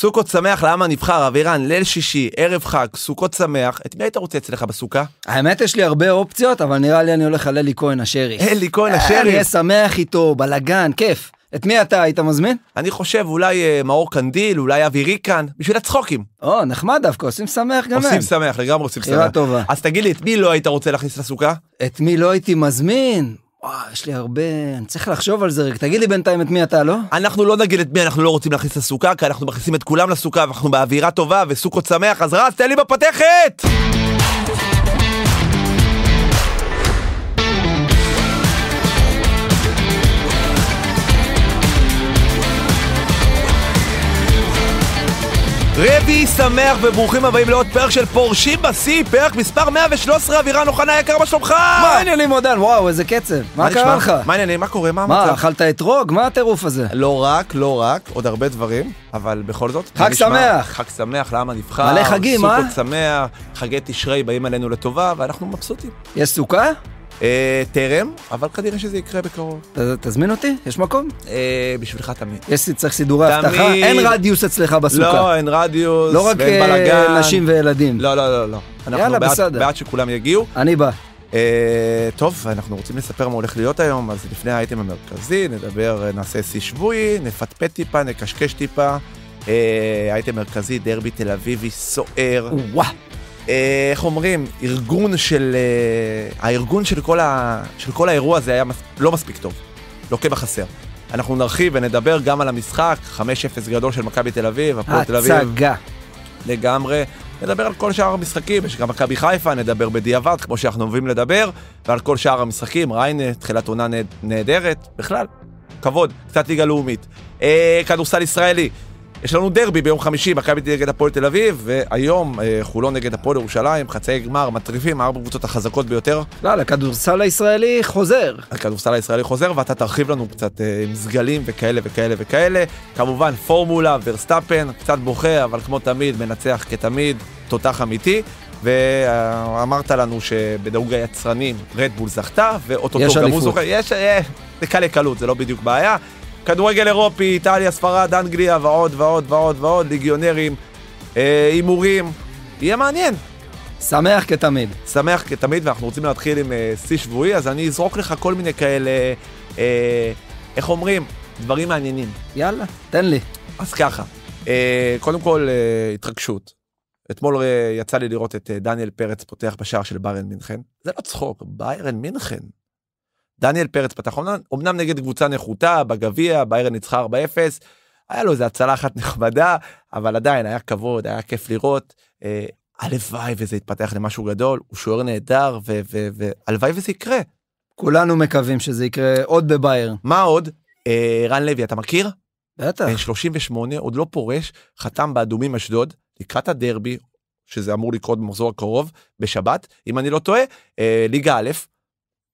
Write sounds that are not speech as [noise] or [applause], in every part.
סוכות שמח לעם הנבחר, אבירן, ליל שישי, ערב חג, סוכות שמח. את מי היית רוצה אצלך בסוכה? האמת, יש לי הרבה אופציות, אבל נראה לי אני הולך על אלי כהן השרי. אלי כהן אה, השרי? אני אשמח איתו, בלאגן, כיף. את מי אתה היית מזמין? אני חושב אולי אה, מאור קנדיל, אולי אבי ריקן, בשביל הצחוקים. או, נחמד דווקא, עושים שמח גם הם. עושים שמח, לגמרי עושים שמח. חירה טובה. אז תגיד לי, את מי לא היית רוצה להכניס לסוכה? את מי לא הייתי מזמין? וואי, יש לי הרבה, אני צריך לחשוב על זה רק, תגיד לי בינתיים את מי אתה, לא? אנחנו לא נגיד את מי אנחנו לא רוצים להכניס לסוכה, כי אנחנו מכניסים את כולם לסוכה, ואנחנו באווירה טובה וסוכות שמח, אז רז, תן לי בפתחת! רבי שמח וברוכים הבאים לעוד פרק של פורשים בשיא, פרק מספר 113, אבירן אוחנה יקר, מה שלומך? מה העניינים מודן? וואו, איזה קצב. מה קרה לך? מה העניינים? מה קורה? מה המצב? מה, אכלת אתרוג? מה הטירוף הזה? לא רק, לא רק, עוד הרבה דברים, אבל בכל זאת. חג שמח! חג שמח לעם הנבחר. מלא חגים, אה? סוכות שמח, חגי תשרי באים עלינו לטובה, ואנחנו מבסוטים. יש סוכה? אה, טרם, אבל כנראה שזה יקרה בקרוב. תזמין אותי, יש מקום? אה, בשבילך תמיד. יש, לי, צריך סידורי אבטחה? אין רדיוס אצלך בסוכה. לא, אין רדיוס, לא רק אה, נשים וילדים. לא, לא, לא, לא. יאללה, בסדר. אנחנו בעד שכולם יגיעו. אני בא. Uh, טוב, אנחנו רוצים לספר מה הולך להיות היום, אז לפני האייטם המרכזי, נדבר, נעשה שיא שבועי, נפטפט טיפה, נקשקש טיפה. Uh, אייטם מרכזי, דרבי תל אביבי סוער. וואו. אה, איך אומרים, ארגון של... אה, הארגון של כל, ה, של כל האירוע הזה היה מס, לא מספיק טוב, לוקה לא בחסר. אנחנו נרחיב ונדבר גם על המשחק, 5-0 גדול של מכבי תל אביב, הפועל תל אביב. הצגה. לגמרי. נדבר על כל שאר המשחקים, יש גם מכבי חיפה, נדבר בדיעבד, כמו שאנחנו אוהבים לדבר, ועל כל שאר המשחקים, ריינה, תחילת עונה נהדרת, בכלל, כבוד, קצת ליגה לאומית. אה, כדורסל ישראלי, יש לנו דרבי ביום חמישי, מכבי נגד הפועל תל אביב, והיום אה, חולון נגד הפועל ירושלים, חצאי גמר, מטריפים, ארבע קבוצות החזקות ביותר. לא, לכדורסל הישראלי חוזר. הכדורסל הישראלי חוזר, ואתה תרחיב לנו קצת אה, עם סגלים וכאלה וכאלה וכאלה. כמובן, פורמולה, ורסטאפן, קצת בוכה, אבל כמו תמיד, מנצח כתמיד, תותח אמיתי. ואמרת לנו שבדירוג היצרנים רדבול זכתה, ואו-טו-טו גם הוא זוכר. יש אליפות. אה, זה קל לקלות, זה לא בדיוק בעיה. כדורגל אירופי, איטליה, ספרד, אנגליה ועוד ועוד ועוד ועוד, ליגיונרים, אה, הימורים. אה, יהיה מעניין. שמח כתמיד. שמח כתמיד, ואנחנו רוצים להתחיל עם אה, שיא אה, שבועי, אז אני אזרוק לך כל מיני כאלה, אה, איך אומרים? דברים מעניינים. יאללה, תן לי. אז ככה, אה, קודם כל, אה, התרגשות. אתמול אה, יצא לי לראות את דניאל פרץ פותח בשער של ביירן מינכן. זה לא צחוק, ביירן מינכן. דניאל פרץ פתח אומנם נגד קבוצה נחותה בגביע, בערב ניצחה 4-0, היה לו איזה הצלה אחת נכבדה אבל עדיין היה כבוד, היה כיף לראות. אה, הלוואי וזה יתפתח למשהו גדול, הוא שוער נהדר, והלוואי וזה יקרה. כולנו מקווים שזה יקרה עוד בבייר. מה עוד? אה, רן לוי, אתה מכיר? בטח. 38, עוד לא פורש, חתם באדומים אשדוד, לקראת הדרבי, שזה אמור לקרות במחזור הקרוב, בשבת, אם אני לא טועה, אה, ליגה א',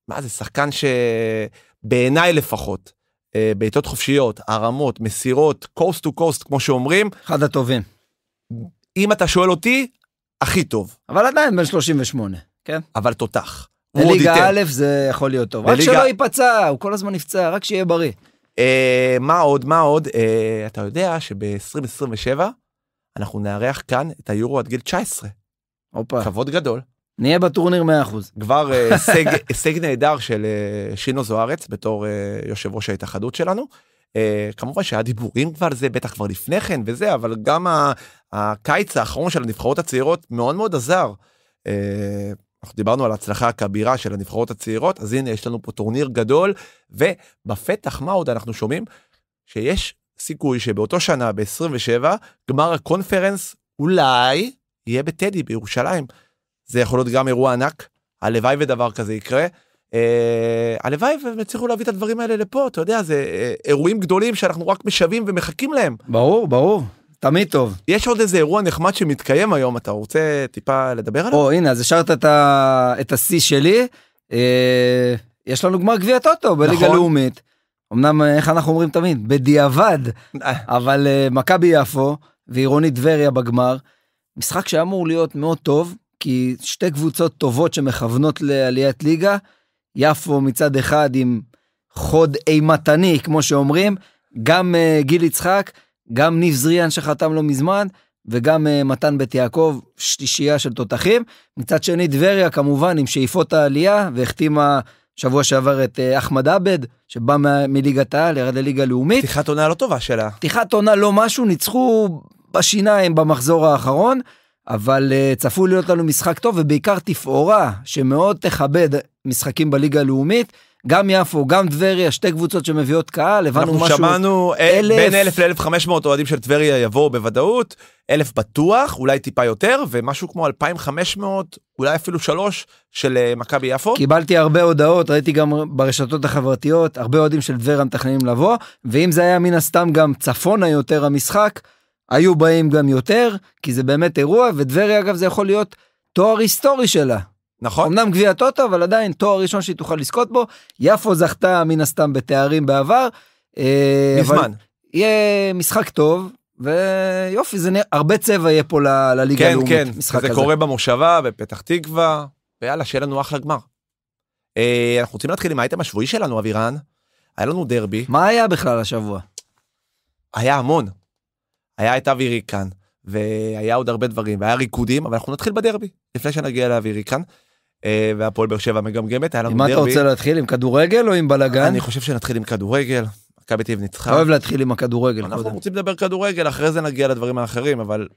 מה זה, שחקן שבעיניי לפחות, אה, בעיטות חופשיות, הרמות, מסירות, קוסט טו קוסט, כמו שאומרים. אחד הטובים. אם אתה שואל אותי, הכי טוב. אבל עדיין בן 38, כן? אבל תותח. בליגה א' זה יכול להיות טוב. בליגה... רק שלא ייפצע, הוא כל הזמן נפצע, רק שיהיה בריא. אה, מה עוד, מה עוד? אה, אתה יודע שב-2027 אנחנו נארח כאן את היורו עד גיל 19. הופה. כבוד גדול. נהיה בטורניר 100%. כבר אה, [laughs] הישג, נהדר של אה, שינו זוארץ בתור אה, יושב ראש ההתאחדות שלנו. כמובן שהיה דיבורים כבר זה בטח כבר לפני כן וזה אבל גם הקיץ האחרון של הנבחרות הצעירות מאוד מאוד עזר. אנחנו דיברנו על ההצלחה הכבירה של הנבחרות הצעירות אז הנה יש לנו פה טורניר גדול ובפתח מה עוד אנחנו שומעים שיש סיכוי שבאותו שנה ב-27 גמר הקונפרנס אולי יהיה בטדי בירושלים. זה יכול להיות גם אירוע ענק, הלוואי ודבר כזה יקרה. Uh, הלוואי והם יצליחו להביא את הדברים האלה לפה, אתה יודע, זה uh, אירועים גדולים שאנחנו רק משווים ומחכים להם. ברור, ברור. תמיד טוב. יש עוד איזה אירוע נחמד שמתקיים היום, אתה רוצה טיפה לדבר עליו? או, הנה, אז השארת את ה... את השיא שלי. Uh, יש לנו גמר גביע טוטו בליגה נכון. לאומית. אמנם, איך אנחנו אומרים תמיד? בדיעבד. אבל uh, מכבי יפו ועירוני טבריה בגמר. משחק שאמור להיות מאוד טוב, כי שתי קבוצות טובות שמכוונות לעליית ליגה, יפו מצד אחד עם חוד אימתני, כמו שאומרים, גם uh, גיל יצחק, גם ניב זריאן שחתם לא מזמן, וגם uh, מתן בית יעקב, שלישייה של תותחים. מצד שני, טבריה כמובן עם שאיפות העלייה, והחתימה שבוע שעבר את uh, אחמד עבד, שבא מ- מליגת העל, ירד לליגה לאומית. פתיחת עונה לא טובה שלה. פתיחת עונה לא משהו, ניצחו בשיניים במחזור האחרון. אבל אה, צפו להיות לנו משחק טוב, ובעיקר תפאורה, שמאוד תכבד משחקים בליגה הלאומית. גם יפו, גם טבריה, שתי קבוצות שמביאות קהל, הבנו אנחנו משהו... אנחנו שמענו אה, אלף... בין 1,000 ל-1,500 אוהדים של טבריה יבואו בוודאות, 1,000 בטוח, אולי טיפה יותר, ומשהו כמו 2,500, אולי אפילו 3 של אה, מכבי יפו. קיבלתי הרבה הודעות, ראיתי גם ברשתות החברתיות, הרבה אוהדים של טבריה מתכננים לבוא, ואם זה היה מן הסתם גם צפונה יותר המשחק, היו באים גם יותר, כי זה באמת אירוע, וטבריה אגב זה יכול להיות תואר היסטורי שלה. נכון. אמנם גביע טוטו, אבל עדיין תואר ראשון שהיא תוכל לזכות בו. יפו זכתה מן הסתם בתארים בעבר. אה, מזמן. יהיה משחק טוב, ויופי, זה נראה, הרבה צבע יהיה פה ל... לליגה כן, הלאומית. כן, כן, זה כזה. קורה במושבה, בפתח תקווה, ויאללה, שיהיה לנו אחלה גמר. אה, אנחנו רוצים להתחיל עם האייטם השבועי שלנו, אבירן. היה לנו דרבי. מה היה בכלל השבוע? היה המון. היה את אבי ריקן, והיה עוד הרבה דברים, והיה ריקודים, אבל אנחנו נתחיל בדרבי, לפני שנגיע לאבי ריקן. אה, והפועל באר שבע מגמגמת, היה לנו דרבי. מה אתה רוצה להתחיל, עם כדורגל או עם בלאגן? אני חושב שנתחיל עם כדורגל. מכבי תל אביב ניצחה. אוהב להתחיל עם הכדורגל. אנחנו קודם. רוצים לדבר כדורגל, אחרי זה נגיע לדברים האחרים, אבל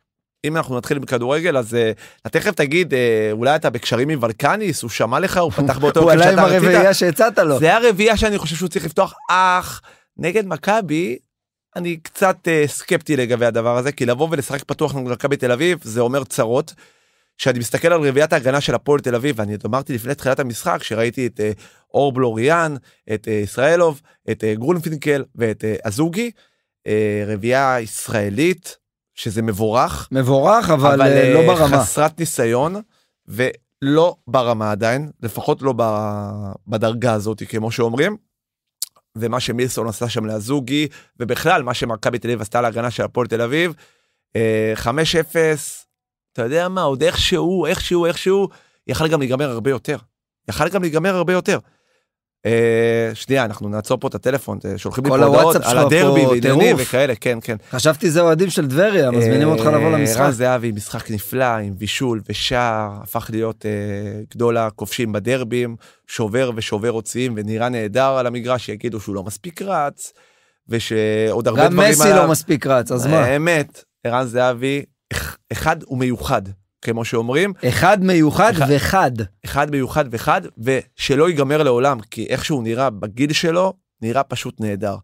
אם אנחנו נתחיל עם כדורגל, אז אה, אתה תכף תגיד, אה, אולי אתה בקשרים עם ולקניס, הוא שמע לך, הוא פתח באותו [laughs] שאתה רצית. הוא עלה עם הרביעייה שהצעת לו. זה הרביעייה שאני חושב שהוא צריך לפתוח, אך נגד מכבי, אני קצת uh, סקפטי לגבי הדבר הזה, כי לבוא ולשחק פתוח נגד מכבי תל אביב זה אומר צרות. כשאני מסתכל על רביעיית ההגנה של הפועל תל אביב, ואני אמרתי לפני תחילת המשחק, שראיתי את uh, אור בלוריאן, את uh, ישראלוב, את uh, גרונפינקל ואת uh, אזוגי, uh, רביעייה ישראלית, שזה מבורך. מבורך, אבל, אבל אה, לא ברמה. חסרת ניסיון, ולא ברמה עדיין, לפחות לא ב, בדרגה הזאת, כמו שאומרים. ומה שמילסון עשה שם לזוגי, ובכלל מה שמכבי תל אביב עשתה להגנה של הפועל תל אביב. 5-0, אה, אתה יודע מה, עוד איכשהו, איכשהו, איכשהו, יכל גם להיגמר הרבה יותר. יכל גם להיגמר הרבה יותר. אה, שנייה, אנחנו נעצור פה את הטלפון, אה, שולחים לי פה הודעות על הדרבי ועניינים וכאלה, כן, כן. חשבתי זה אוהדים של טבריה, אה, מזמינים אותך לבוא למשחק. רן זהבי, משחק נפלא, עם בישול ושער, הפך להיות גדול הכובשים בדרבים, שובר ושובר הוציאים, ונראה נהדר על המגרש, יגידו שהוא לא מספיק רץ, ושעוד הרבה דברים... גם מסי לא מספיק רץ, אז מה? האמת, ערן זהבי, אחד, ומיוחד כמו שאומרים. אחד מיוחד אחד, וחד. אחד מיוחד וחד, ושלא ייגמר לעולם, כי איך שהוא נראה בגיל שלו, נראה פשוט נהדר.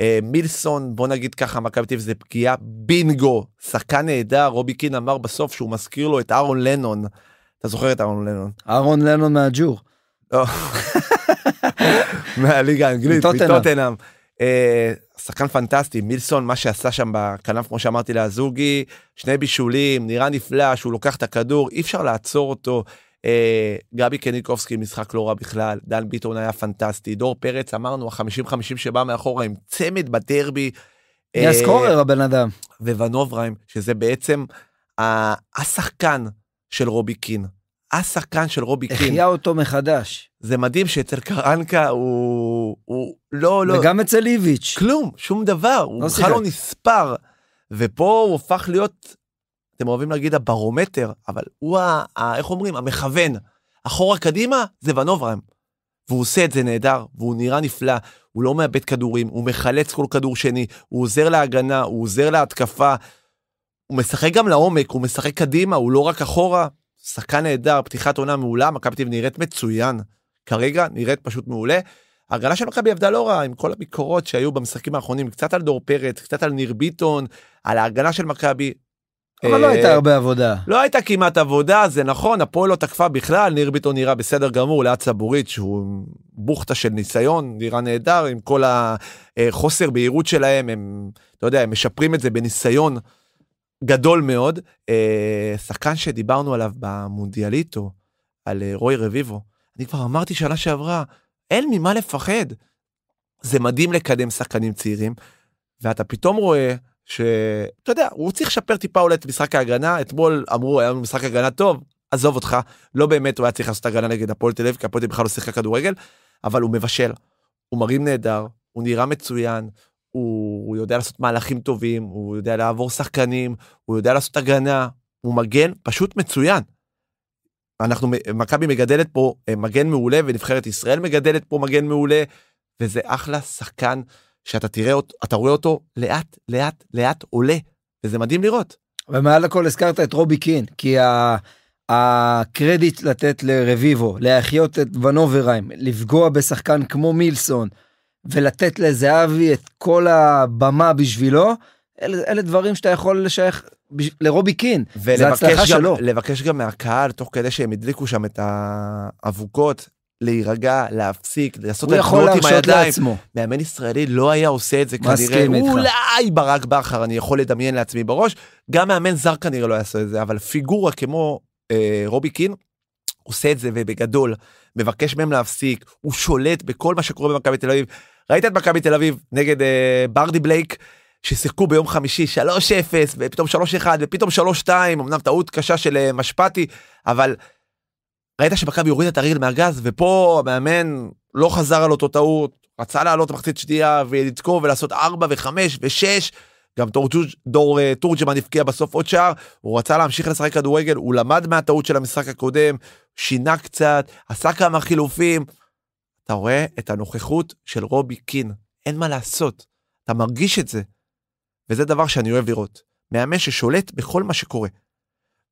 אה, מילסון, בוא נגיד ככה, מכבי תל אביב זה פגיעה בינגו, שחקן נהדר, רובי קין אמר בסוף שהוא מזכיר לו את אהרון לנון. אתה זוכר את אהרון לנון? אהרון לנון מהג'ור. לא. [laughs] מהליגה האנגלית, מטוטנאם. אה, שחקן פנטסטי מילסון מה שעשה שם בכנף כמו שאמרתי לאזוגי שני בישולים נראה נפלא שהוא לוקח את הכדור אי אפשר לעצור אותו. אה, גבי קניקובסקי משחק לא רע בכלל דן ביטון היה פנטסטי דור פרץ אמרנו החמישים חמישים שבא מאחורה עם צמד בדרבי. נהיה סקורר אה, הבן אדם. וונובריים שזה בעצם השחקן של רובי קין. השחקן של רובי קין. החיה אותו מחדש. זה מדהים שאצל קרנקה הוא... הוא לא, לא... וגם אצל איביץ'. כלום, שום דבר, לא הוא בכלל לא נספר. ופה הוא הפך להיות, אתם אוהבים להגיד הברומטר, אבל הוא ה... ה איך אומרים? המכוון. אחורה קדימה זה ונוברהם. והוא עושה את זה נהדר, והוא נראה נפלא, הוא לא מאבד כדורים, הוא מחלץ כל כדור שני, הוא עוזר להגנה, הוא עוזר להתקפה, הוא משחק גם לעומק, הוא משחק קדימה, הוא לא רק אחורה. שחקן נהדר, פתיחת עונה מעולה, מכבי תל אביב נראית מצוין. כרגע נראית פשוט מעולה. הרגלה של מכבי עבדה לא רע עם כל הביקורות שהיו במשחקים האחרונים, קצת על דור פרץ, קצת על ניר ביטון, על ההגנה של מכבי. אבל לא אה, הייתה הרבה עבודה. לא הייתה כמעט עבודה, זה נכון, הפועל לא תקפה בכלל, ניר ביטון נראה בסדר גמור ליד צבורית שהוא בוכטה של ניסיון, נראה נהדר עם כל החוסר אה, בהירות שלהם, הם, אתה יודע, הם משפרים את זה בניסיון. גדול מאוד. אה, שחקן שדיברנו עליו במונדיאליטו, על אה, רוי רביבו, אני כבר אמרתי שנה שעברה, אין ממה לפחד. זה מדהים לקדם שחקנים צעירים, ואתה פתאום רואה שאתה יודע, הוא צריך לשפר טיפה אולי את משחק ההגנה, אתמול אמרו היה לנו משחק הגנה טוב, עזוב אותך, לא באמת הוא היה צריך לעשות הגנה נגד הפועל תל אביב, כי הפועל תל אביב בכלל לא שיחקה כדורגל, אבל הוא מבשל, הוא מרים נהדר, הוא נראה מצוין, הוא יודע לעשות מהלכים טובים, הוא יודע לעבור שחקנים, הוא יודע לעשות הגנה, הוא מגן פשוט מצוין. אנחנו, מכבי מגדלת פה אה, מגן מעולה, ונבחרת ישראל מגדלת פה מגן מעולה, וזה אחלה שחקן שאתה תראה אותו, אתה רואה אותו לאט, לאט, לאט עולה, וזה מדהים לראות. ומעל הכל הזכרת את רובי קין, כי ה... הקרדיט לתת לרביבו, להחיות את ונוברהיים, לפגוע בשחקן כמו מילסון, ולתת לזהבי את כל הבמה בשבילו, אל, אלה דברים שאתה יכול לשייך בש... לרובי קין, ולבקש גם, לבקש גם מהקהל, תוך כדי שהם הדליקו שם את האבוקות, להירגע, להפסיק, לעשות את התנועות עם הידיים. מאמן ישראלי לא היה עושה את זה כנראה, אולי ברק בכר, אני יכול לדמיין לעצמי בראש, גם מאמן זר כנראה לא יעשה את זה, אבל פיגורה כמו אה, רובי קין, עושה את זה ובגדול, מבקש מהם להפסיק, הוא שולט בכל מה שקורה במכבי תל אביב. ראית את מכבי תל אביב נגד אה, ברדי בלייק, ששיחקו ביום חמישי 3-0, ופתאום 3-1, ופתאום 3-2, אמנם טעות קשה של אה, משפטי, אבל ראית שמכבי הורידה את הרגל מהגז, ופה המאמן לא חזר על אותו טעות, רצה לעלות מחצית שנייה ולתקוף ולעשות 4 ו-5 ו-6. גם דור אה, תורג'מן הבקיע בסוף עוד שער, הוא רצה להמשיך לשחק כדורגל, הוא למד מהטעות של המשחק הקודם, שינה קצת, עשה כמה חילופים. אתה רואה את הנוכחות של רובי קין, אין מה לעשות, אתה מרגיש את זה. וזה דבר שאני אוהב לראות, מאמן ששולט בכל מה שקורה.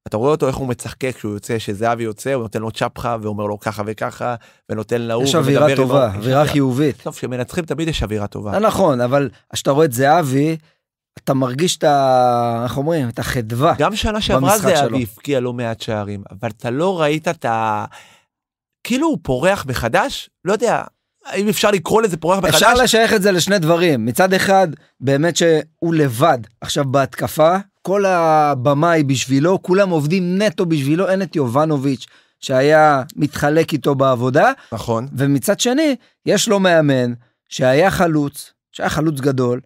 אתה רואה אותו איך הוא מצחקק כשהוא יוצא, שזהבי יוצא, הוא נותן לו צ'פחה ואומר לו ככה וככה, ונותן להוא. יש אווירה טובה, אווירה חיובית. טוב, כשמנצחים תמיד יש אווירה טובה. נכון, אבל כשאתה רואה את זהבי, אתה מרגיש את ה... איך אומרים? את החדווה. גם שנה שעברה זה היה והפקיע לא מעט שערים, אבל אתה לא ראית את ה... כאילו הוא פורח מחדש, לא יודע, האם אפשר לקרוא לזה פורח מחדש. אפשר לשייך את זה לשני דברים. מצד אחד, באמת שהוא לבד עכשיו בהתקפה, כל הבמה היא בשבילו, כולם עובדים נטו בשבילו, אין את יובנוביץ' שהיה מתחלק איתו בעבודה. נכון. ומצד שני, יש לו מאמן שהיה חלוץ, שהיה חלוץ גדול,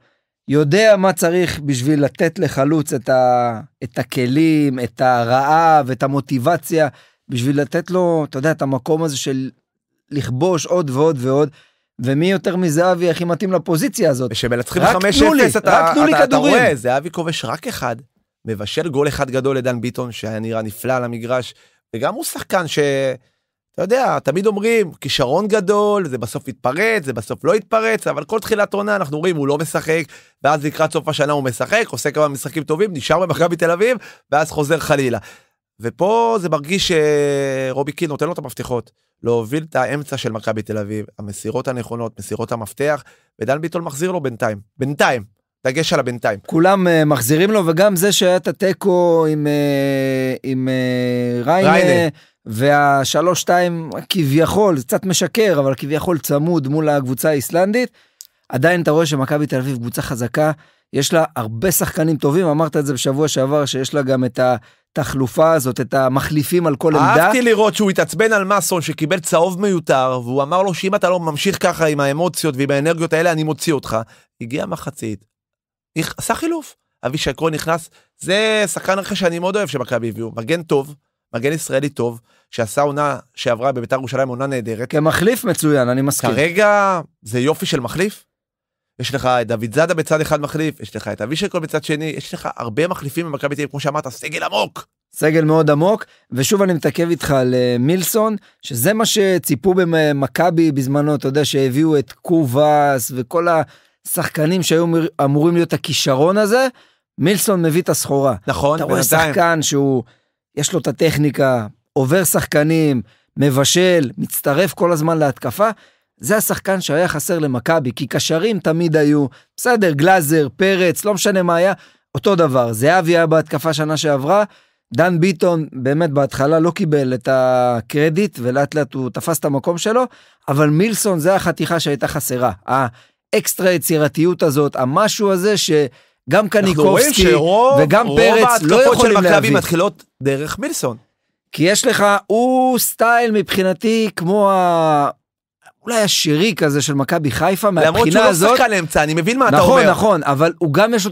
יודע מה צריך בשביל לתת לחלוץ את, ה, את הכלים, את הרעב, את המוטיבציה, בשביל לתת לו, אתה יודע, את המקום הזה של לכבוש עוד ועוד ועוד. ומי יותר מזהבי הכי מתאים לפוזיציה הזאת? כשמנצחים 5-0 רק תנו לי, אתה, אתה, כדורים. אתה רואה, זהבי כובש רק אחד, מבשל גול אחד גדול לדן ביטון שהיה נראה נפלא על המגרש, וגם הוא שחקן ש... אתה יודע, תמיד אומרים, כישרון גדול, זה בסוף יתפרץ, זה בסוף לא יתפרץ, אבל כל תחילת עונה אנחנו רואים, הוא לא משחק, ואז לקראת סוף השנה הוא משחק, עושה כמה משחקים טובים, נשאר במכבי תל אביב, ואז חוזר חלילה. ופה זה מרגיש שרובי אה, קין נותן לו את המפתחות, להוביל את האמצע של מכבי תל אביב, המסירות הנכונות, מסירות המפתח, ודן ביטון מחזיר לו בינתיים, בינתיים, דגש על הבינתיים. כולם uh, מחזירים לו, וגם זה שהיה את התיקו עם, uh, עם uh, ריינה, ריינה. והשלוש שתיים כביכול, זה קצת משקר, אבל כביכול צמוד מול הקבוצה האיסלנדית. עדיין אתה רואה שמכבי תל אביב קבוצה חזקה, יש לה הרבה שחקנים טובים, אמרת את זה בשבוע שעבר, שיש לה גם את התחלופה הזאת, את המחליפים על כל עמדה. אהבתי לראות שהוא התעצבן על מסון שקיבל צהוב מיותר, והוא אמר לו שאם אתה לא ממשיך ככה עם האמוציות ועם האנרגיות האלה, אני מוציא אותך. הגיע מחצית, עשה חילוף. אבישי קרון נכנס, זה שחקן אחר שאני מאוד אוהב שמכבי הביאו, מגן טוב, מגן ישראלי טוב, שעשה עונה שעברה בביתר ירושלים עונה נהדרת. כמחליף מצוין, אני מסכים. כרגע זה יופי של מחליף, יש לך את דוד זאדה בצד אחד מחליף, יש לך את אבישי כהן בצד שני, יש לך הרבה מחליפים במכבי תל אביב, כמו שאמרת, סגל עמוק. סגל מאוד עמוק, ושוב אני מתעכב איתך על אה, מילסון, שזה מה שציפו במכבי בזמנו, אתה יודע, שהביאו את קובאס וכל השחקנים שהיו אמורים להיות הכישרון הזה, מילסון מביא את הסחורה. נכון, אתה רואה בינתיים. שחקן שהוא, יש לו את הטכניקה, עובר שחקנים, מבשל, מצטרף כל הזמן להתקפה, זה השחקן שהיה חסר למכבי, כי קשרים תמיד היו, בסדר, גלאזר, פרץ, לא משנה מה היה, אותו דבר. זהבי היה בהתקפה שנה שעברה, דן ביטון באמת בהתחלה לא קיבל את הקרדיט, ולאט לאט הוא תפס את המקום שלו, אבל מילסון זה החתיכה שהייתה חסרה. האקסטרה יצירתיות הזאת, המשהו הזה ש... גם קניקובסקי וגם פרץ לא יכולים להביא. רוב של מכבי מתחילות דרך מילסון. כי יש לך, הוא סטייל מבחינתי כמו אולי השירי כזה של מכבי חיפה, מהבחינה הזאת... למרות שהוא לא שחקן אמצע, אני מבין מה נכון, אתה אומר. נכון, נכון, אבל הוא גם יש לו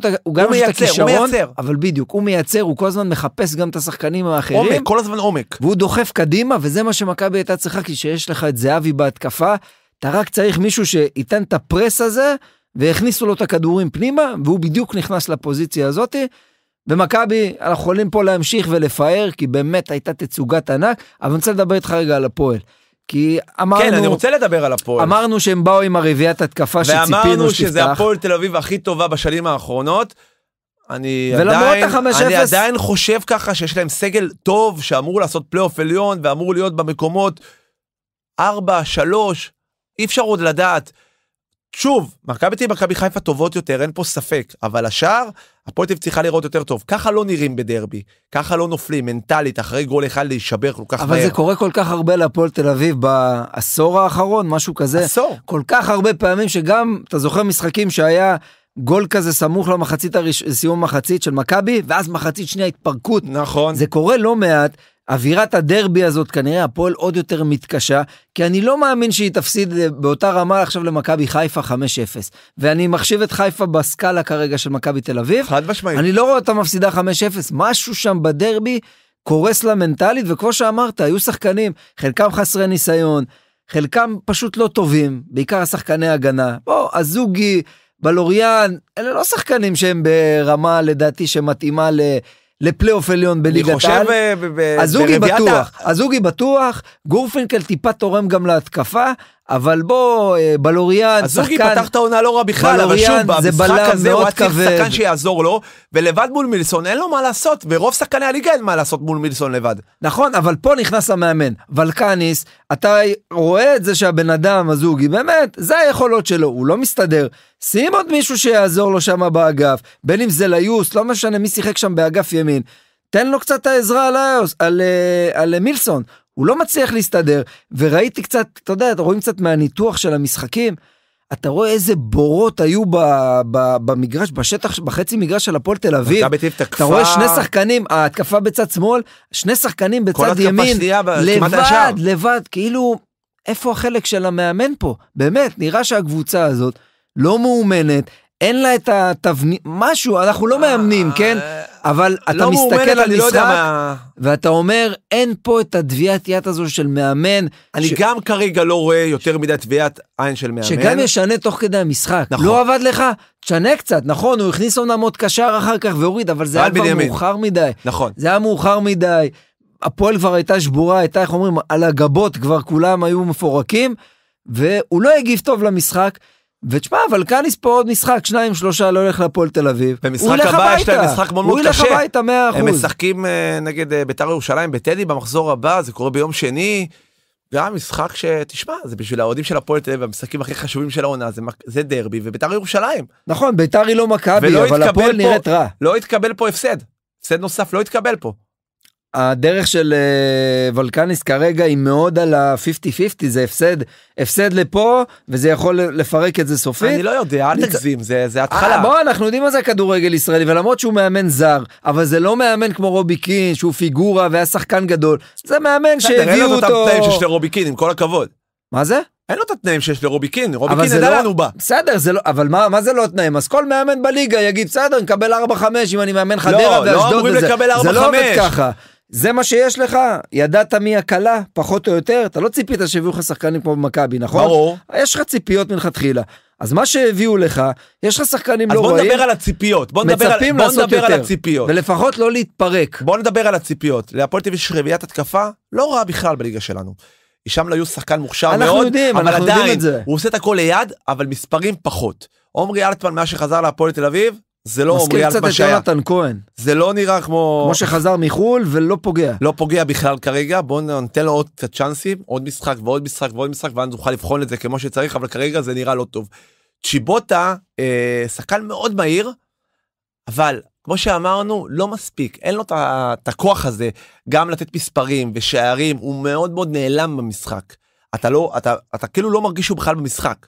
את הכישרון, הוא מייצר. אבל בדיוק, הוא מייצר, הוא כל הזמן מחפש גם את השחקנים האחרים. עומק, כל הזמן עומק. והוא דוחף קדימה, וזה מה שמכבי הייתה צריכה, כי כשיש לך את זהבי בהתקפה, אתה רק צריך מישהו שייתן את הפרס הזה, והכניסו לו את הכדורים פנימה, והוא בדיוק נכנס לפוזיציה הזאת. ומכבי, אנחנו יכולים פה להמשיך ולפאר, כי באמת הייתה תצוגת ענק, אבל אני רוצה לדבר איתך רגע על הפועל. כי אמרנו... כן, אני רוצה לדבר על הפועל. אמרנו שהם באו עם הרביעיית התקפה שציפינו שתפתח. ואמרנו שזה הפועל תל אביב הכי טובה בשנים האחרונות. אני עדיין, אני עדיין חושב ככה שיש להם סגל טוב שאמור לעשות פלייאוף עליון ואמור להיות במקומות 4, 3, אי אפשר עוד לדעת. שוב, מכבי תהיה מכבי חיפה טובות יותר, אין פה ספק, אבל השאר, הפועל תל צריכה לראות יותר טוב. ככה לא נראים בדרבי, ככה לא נופלים מנטלית, אחרי גול אחד להישבר כל כך אבל מהר. אבל זה קורה כל כך הרבה להפועל תל אביב בעשור האחרון, משהו כזה. עשור. כל כך הרבה פעמים שגם, אתה זוכר משחקים שהיה... גול כזה סמוך למחצית הראש... סיום מחצית של מכבי ואז מחצית שנייה התפרקות נכון זה קורה לא מעט אווירת הדרבי הזאת כנראה הפועל עוד יותר מתקשה, כי אני לא מאמין שהיא תפסיד אה, באותה רמה עכשיו למכבי חיפה 5-0. ואני מחשיב את חיפה בסקאלה כרגע של מכבי תל אביב. חד משמעית. אני לא רואה אותה מפסידה 5-0, משהו שם בדרבי קורס לה מנטלית, וכמו שאמרת, היו שחקנים, חלקם חסרי ניסיון, חלקם פשוט לא טובים, בעיקר השחקני הגנה. בוא, הזוגי, בלוריאן, אלה לא שחקנים שהם ברמה לדעתי שמתאימה ל... לפלייאוף עליון בליגת העל. אני אה, חושב, אז הזוגי בטוח, אז הזוגי בטוח, גורפינקל טיפה תורם גם להתקפה, אבל בוא, אה, בלוריאן, שחקן... אז זוגי פתח את העונה לא רע בכלל, אבל שוב, במשחק הזה הוא היה צריך שחקן שיעזור לו, ולבד מול מילסון אין לו מה לעשות, ורוב שחקני הליגה אין מה לעשות מול מילסון לבד. נכון, אבל פה נכנס המאמן, ולקניס, אתה רואה את זה שהבן אדם, הזוגי, באמת, זה היכולות שלו, הוא לא מסתדר. שים עוד מישהו שיעזור לו שם באגף, בין אם זה ליוס, לא משנה מי שיחק שם באגף ימין. תן לו קצת העזרה על, על, על, אה, על מילסון, הוא לא מצליח להסתדר, וראיתי קצת, אתה יודע, אתה רואים קצת מהניתוח של המשחקים, אתה רואה איזה בורות היו ב, ב, במגרש, בשטח, בחצי מגרש של הפועל תל אביב. אתה רואה שני שחקנים, ההתקפה בצד שמאל, שני שחקנים בצד ימין, ב... לבד, לבד, לבד, כאילו, איפה החלק של המאמן פה? באמת, נראה שהקבוצה הזאת לא מאומנת, אין לה את התבנית, משהו, אנחנו לא אה, מאמנים, כן? אבל אתה לא מסתכל על לא משחק, לא מה... ואתה אומר, אין פה את הטביעת יד הזו של מאמן. אני ש... גם כרגע לא רואה יותר מדי טביעת עין של מאמן. שגם ישנה תוך כדי המשחק. נכון. לא עבד לך? תשנה קצת, נכון, הוא הכניס אומנם עוד קשר אחר כך והוריד, אבל זה היה כבר מאוחר מדי. נכון. זה היה מאוחר מדי. הפועל כבר הייתה שבורה, הייתה, איך אומרים, על הגבות, כבר כולם היו מפורקים, והוא לא הגיב טוב למשחק. ותשמע, אבל קאליס פה עוד משחק, שניים, שלושה, לא הולך להפועל תל אביב. במשחק הבא יש להם משחק מאוד מאוד קשה. הוא ילך הביתה, מאה אחוז. הם משחקים אה, נגד אה, בית"ר ירושלים בטדי במחזור הבא, זה קורה ביום שני. גם משחק שתשמע זה בשביל האוהדים של הפועל תל אביב המשחקים הכי חשובים של העונה זה, זה דרבי וביתר ירושלים. נכון ביתר היא לא מכבי אבל הפועל נראית רע. לא התקבל פה הפסד. הפסד נוסף לא התקבל פה. הדרך של אה, וולקניס כרגע היא מאוד על ה-50-50, זה הפסד, הפסד לפה, וזה יכול לפרק את זה סופית. אני לא יודע, אל תגזים, זה, זה התחלה. אה, בוא, אנחנו יודעים מה זה הכדורגל ישראלי, ולמרות שהוא מאמן זר, אבל זה לא מאמן כמו רובי קין, שהוא פיגורה והיה שחקן גדול, זה מאמן שהביאו אותו... תראה לנו את התנאים שיש לרובי קין, עם כל הכבוד. מה זה? אין לו את התנאים שיש לרובי קין, רובי קין ידע לא... לאן הוא בא. בסדר, לא, אבל מה, מה זה לא התנאים? אז כל מאמן בליגה יגיד, בסדר, נקבל 4-5 אם אני מאמן חדרה לא, לא ואשדוד. לא, לא אמורים לקבל 4-5. זה לא עובד ככה. זה מה שיש לך, ידעת מי הקלה, פחות או יותר, אתה לא ציפית שיביאו לך שחקנים כמו במכבי, נכון? ברור. יש לך ציפיות מלכתחילה. אז מה שהביאו לך, יש לך שחקנים לא רואים. אז בוא נדבר על הציפיות. בוא נדבר, על, בוא נדבר יותר, על הציפיות. ולפחות לא להתפרק. בוא נדבר על הציפיות. להפועל טבעי יש רביעיית התקפה לא רעה בכלל בליגה שלנו. שם לא היו שחקן מוכשר אנחנו מאוד, יודעים, אבל עדיין, הוא עושה את הכל ליד, אבל מספרים פחות. עומרי אלטמן מאז שחזר להפועל תל אביב, זה לא עמרי אלטמן שהיה. מזכיר קצת את יונתן כהן. זה לא נראה כמו... כמו שחזר מחו"ל ולא פוגע. לא פוגע בכלל כרגע, בואו ניתן לו עוד קצת צ'אנסים, עוד משחק ועוד משחק ועוד משחק, ואז נוכל לבחון את זה כמו שצריך, אבל כרגע זה נראה לא טוב. צ'יבוטה, אה, שחקן מאוד מהיר, אבל כמו שאמרנו, לא מספיק, אין לו את הכוח הזה גם לתת מספרים ושערים, הוא מאוד מאוד נעלם במשחק. אתה לא, אתה, אתה כאילו לא מרגיש שהוא בכלל במשחק.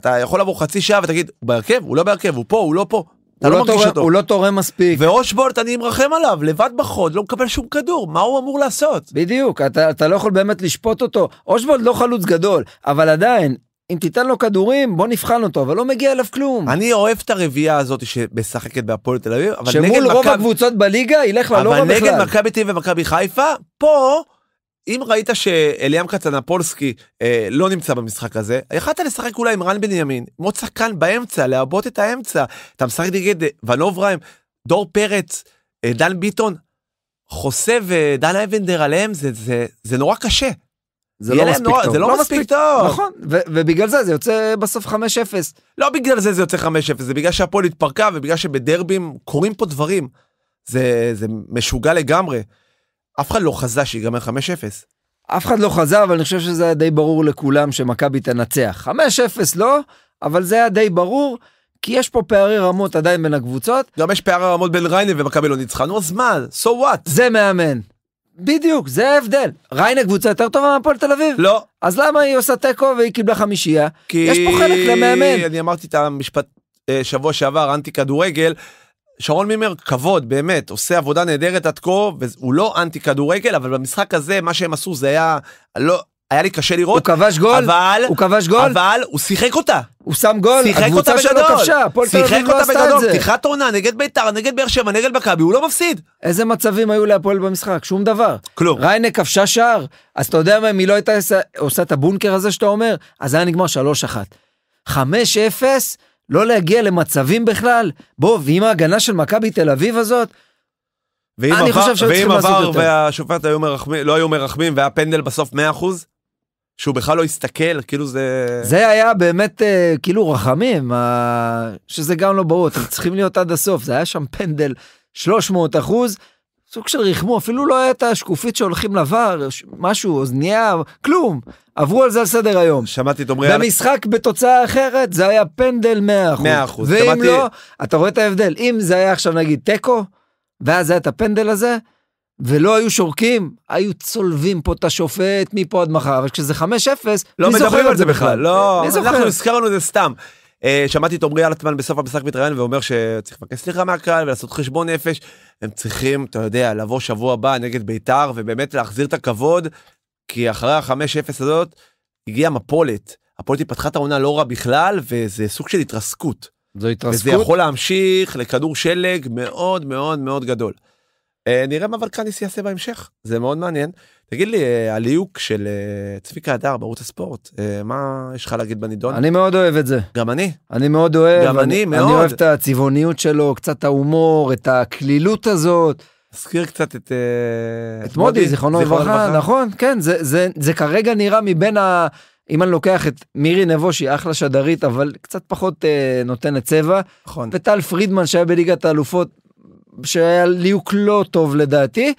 אתה יכול לבוא חצי שעה ותגיד, הוא בהרכב, הוא לא בהרכב, הוא פה, הוא לא פה. אתה לא, לא מרגיש אותו. הוא לא תורם מספיק. ואושבולט, אני מרחם עליו, לבד בחוד, לא מקבל שום כדור, מה הוא אמור לעשות? בדיוק, אתה, אתה לא יכול באמת לשפוט אותו. אושבולט לא חלוץ גדול, אבל עדיין, אם תיתן לו כדורים, בוא נבחן אותו, אבל לא מגיע אליו כלום. אני אוהב את הרביעייה הזאת שמשחקת בהפועל תל אביב, אבל נגד מכבי... שמול רוב הקבוצות בליגה, ילך ללא לא רע בכלל. אבל נגד מכבי תל אביב ומכבי חיפה, פה... אם ראית שאליאם קצנפולסקי אה, לא נמצא במשחק הזה, יכלת לשחק אולי עם רן בנימין, עם עוד שחקן באמצע, לעבות את האמצע. אתה משחק נגד אה, ונובריים, דור פרץ, אה, דן ביטון, חוסה ודן אבנדר עליהם, זה, זה, זה נורא קשה. זה לא מספיק נורא, טוב. זה לא, לא מספיק, מספיק טוב. נכון, ו- ובגלל זה זה יוצא בסוף 5-0. לא בגלל זה זה יוצא 5-0, זה בגלל שהפועל התפרקה ובגלל שבדרבים קורים פה דברים. זה, זה משוגע לגמרי. אף אחד לא חזה שיגמר 5-0. אף אחד לא חזה, אבל אני חושב שזה היה די ברור לכולם שמכבי תנצח. 5-0 לא, אבל זה היה די ברור, כי יש פה פערי רמות עדיין בין הקבוצות. גם יש פערי רמות בין ריינה ומכבי לא ניצחנו, אז מה? so what? זה מאמן. בדיוק, זה ההבדל. ריינה קבוצה יותר טובה מהפועל תל אביב? לא. אז למה היא עושה תיקו והיא קיבלה חמישייה? כי... יש פה חלק למאמן. אני אמרתי את המשפט אה, שבוע שעבר, אנטי כדורגל. שרון מימר כבוד באמת עושה עבודה נהדרת עד כה והוא לא אנטי כדורגל אבל במשחק הזה מה שהם עשו זה היה לא היה לי קשה לראות. הוא כבש גול, אבל, הוא כבש גול, אבל הוא שיחק אותה. הוא שם גול, הקבוצה שלו כבשה, הפועל תל אביב לא עשתה את זה. פתיחת עונה נגד ביתר, נגד באר שבע, נגד מכבי, הוא לא מפסיד. איזה מצבים היו להפועל במשחק? שום דבר. כלום. ריינה כבשה שער, אז אתה יודע מה, אם היא לא הייתה עושה את הבונקר הזה שאתה אומר, אז היה נגמר 3-1. 5-0, לא להגיע למצבים בכלל? בוא, ועם ההגנה של מכבי תל אביב הזאת, ואם אני עבר, חושב שהיו צריכים לעשות יותר. ואם עבר והשופט היו מרחמים, לא היו מרחמים והיה פנדל בסוף 100%? שהוא בכלל לא הסתכל, כאילו זה... זה היה באמת אה, כאילו רחמים, אה, שזה גם לא ברור, אתם צריכים להיות עד הסוף, זה היה שם פנדל 300 אחוז, סוג של ריחמו, אפילו לא הייתה שקופית שהולכים לבר, משהו, אוזנייה, כלום. עברו על זה על סדר היום. שמעתי את עומרי... במשחק על... בתוצאה אחרת זה היה פנדל 100%. 100%. ואם שמעתי... לא, אתה רואה את ההבדל. אם זה היה עכשיו נגיד תיקו, ואז היה את הפנדל הזה, ולא היו שורקים, היו צולבים פה את השופט מפה עד מחר, אבל כשזה 5-0, לא מדברים על זה בכלל. בכלל. לא, אנחנו הזכרנו את זה סתם. אה, שמעתי את עמרי אלטמן בסוף המשחק מתראיין ואומר שצריך לבקש סליחה מהקהל ולעשות חשבון נפש. הם צריכים, אתה יודע, לבוא שבוע הבא נגד בית"ר ובאמת להחזיר את הכבוד, כי אחרי החמש אפס הזאת הגיעה מפולת. הפועל פתחה את העונה לא רע בכלל וזה סוג של התרסקות. זה התרסקות. וזה יכול להמשיך לכדור שלג מאוד מאוד מאוד גדול. אה, נראה מה ולקניס יעשה בהמשך, זה מאוד מעניין. תגיד לי, הליהוק אה, של אה, צביקה הדר בערוץ הספורט, אה, מה יש לך להגיד בנידון? אני מאוד אוהב את זה. גם אני. אני מאוד אוהב. גם אני, מאוד. אני אוהב את הצבעוניות שלו, קצת ההומור, את הקלילות הזאת. אזכיר קצת את... את מודי, זיכרונו לברכה, נכון, כן, זה, זה, זה כרגע נראה מבין ה... אם אני לוקח את מירי נבו שהיא אחלה שדרית אבל קצת פחות אה, נותנת צבע נכון. וטל פרידמן שהיה בליגת האלופות שהיה ליהוק לא טוב לדעתי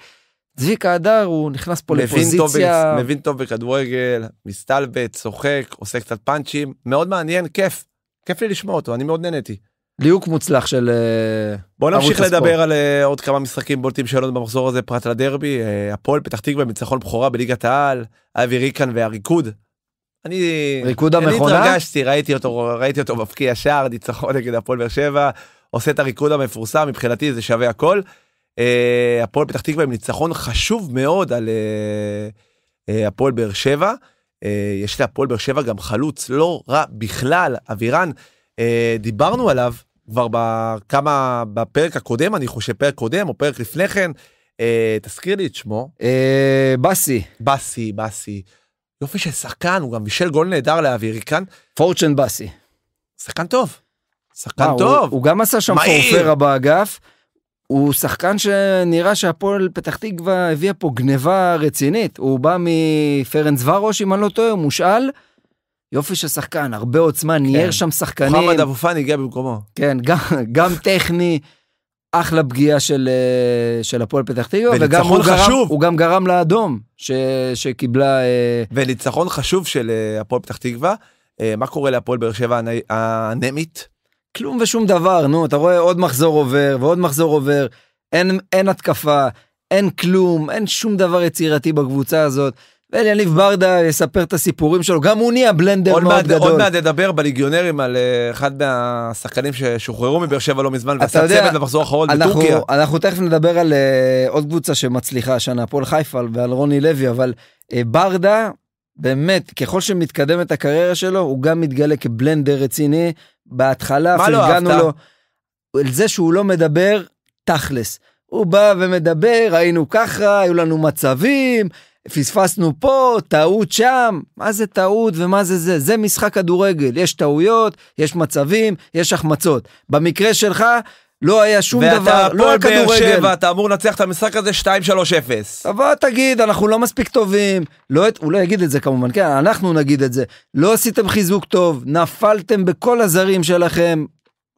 צביקה הדר הוא נכנס פה מבין לפוזיציה. טוב, מבין טוב בכדורגל, מסתלבט, צוחק, עושה קצת פאנצ'ים, מאוד מעניין, כיף. כיף לי לשמוע אותו, אני מאוד נהניתי. ליהוק מוצלח של אה, בוא נמשיך לדבר על uh, עוד כמה משחקים בולטים שלנו במחזור הזה פרט לדרבי uh, הפועל פתח תקווה ניצחון בכורה בליגת העל אבי ריקן והריקוד. אני ריקוד אני המכונה התרגשתי ראיתי אותו ראיתי אותו מפקיע שער ניצחון נגד הפועל באר שבע עושה את הריקוד המפורסם מבחינתי זה שווה הכל. אה, הפועל פתח תקווה עם ניצחון חשוב מאוד על אה, אה, הפועל באר שבע. יש להפועל באר שבע גם חלוץ לא רע בכלל, אבירן, דיברנו עליו כבר בכמה, בפרק הקודם, אני חושב, פרק קודם או פרק לפני כן. תזכיר לי את שמו. בסי. בסי, בסי. יופי של שחקן, הוא גם בישל גול נהדר להעביר כאן. פורצ'ן בסי. שחקן טוב. שחקן טוב. הוא גם עשה שם פורפרה באגף. הוא שחקן שנראה שהפועל פתח תקווה הביאה פה גניבה רצינית. הוא בא מפרנס ורוש, אם אני לא טועה, הוא מושאל. יופי של שחקן, הרבה עוצמה, כן. ניער שם שחקנים. מוחמד אבו פאני הגיע במקומו. כן, גם, גם טכני, אחלה פגיעה של, אה, של הפועל פתח תקווה. וגם הוא חשוב. גרם, הוא גם גרם לאדום ש, שקיבלה... אה, וניצחון חשוב של אה, הפועל פתח תקווה. מה קורה להפועל באר שבע האנמית? כלום ושום דבר, נו, אתה רואה עוד מחזור עובר ועוד מחזור עובר, אין, אין התקפה, אין כלום, אין שום דבר יצירתי בקבוצה הזאת. ואליניב ברדה יספר את הסיפורים שלו, גם הוא נהיה בלנדר מאוד מעט, גדול. עוד מעט נדבר בליגיונרים על אה, אחד מהשחקנים ששוחררו מבאר שבע לא מזמן, ועשה צוות במחזור האחרון בטורקיה. אנחנו תכף נדבר על uh, עוד קבוצה שמצליחה השנה, הפועל חיפה ועל רוני לוי, אבל uh, ברדה באמת, ככל את הקריירה שלו, הוא גם מתגלה כבלנדר רציני. בהתחלה פרגנו לא לו, על זה שהוא לא מדבר תכלס. הוא בא ומדבר, היינו ככה, היו לנו מצבים, פספסנו פה, טעות שם, מה זה טעות ומה זה זה? זה משחק כדורגל, יש טעויות, יש מצבים, יש החמצות. במקרה שלך, לא היה שום ואתה דבר, לא היה כדורגל. ואתה הפועל באר שבע, אתה אמור לנצח את המשחק הזה 2-3-0. אבל תגיד, אנחנו לא מספיק טובים. לא, הוא לא יגיד את זה כמובן, כן, אנחנו נגיד את זה. לא עשיתם חיזוק טוב, נפלתם בכל הזרים שלכם.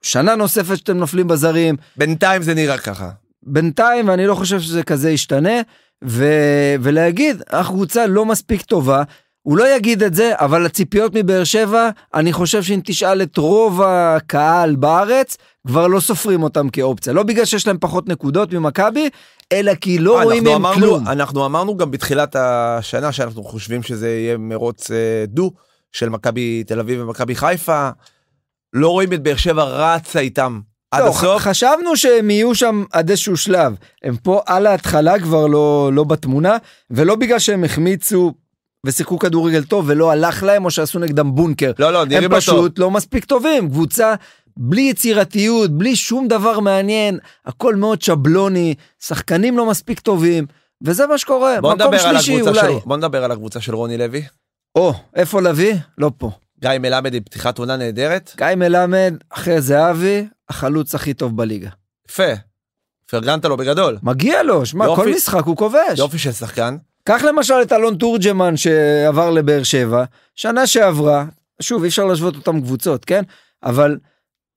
שנה נוספת שאתם נופלים בזרים. בינתיים זה נראה ככה. בינתיים, ואני לא חושב שזה כזה ישתנה. ו... ולהגיד, הקבוצה לא מספיק טובה, הוא לא יגיד את זה, אבל הציפיות מבאר שבע, אני חושב שאם תשאל את רוב הקהל בארץ, כבר לא סופרים אותם כאופציה. לא בגלל שיש להם פחות נקודות ממכבי, אלא כי לא אה, אנחנו רואים מהם כלום. אנחנו אמרנו גם בתחילת השנה שאנחנו חושבים שזה יהיה מרוץ אה, דו של מכבי תל אביב ומכבי חיפה. לא רואים את באר שבע רצה איתם עד לא, הסוף. חשבנו שהם יהיו שם עד איזשהו שלב. הם פה על ההתחלה כבר לא, לא בתמונה, ולא בגלל שהם החמיצו ושיחקו כדורגל טוב ולא הלך להם, או שעשו נגדם בונקר. לא, לא, נראים לא טוב. הם פשוט לא מספיק טובים. קבוצה בלי יצירתיות, בלי שום דבר מעניין, הכל מאוד שבלוני, שחקנים לא מספיק טובים, וזה מה שקורה. מקום שלישי אולי. של, בוא נדבר על הקבוצה של רוני לוי. או, איפה לוי? לא פה. גיא מלמד עם פתיחת עונה נהדרת. גיא מלמד, אחרי זהבי, החלוץ הכי טוב בליגה. יפה. פרגנת לו בגדול. מגיע לו, שמע, כל משחק הוא כובש. יופי של שחקן. קח למשל את אלון תורג'מן שעבר לבאר שבע, שנה שעברה, שוב, אי אפשר להשוות אותם קבוצות, כן? אבל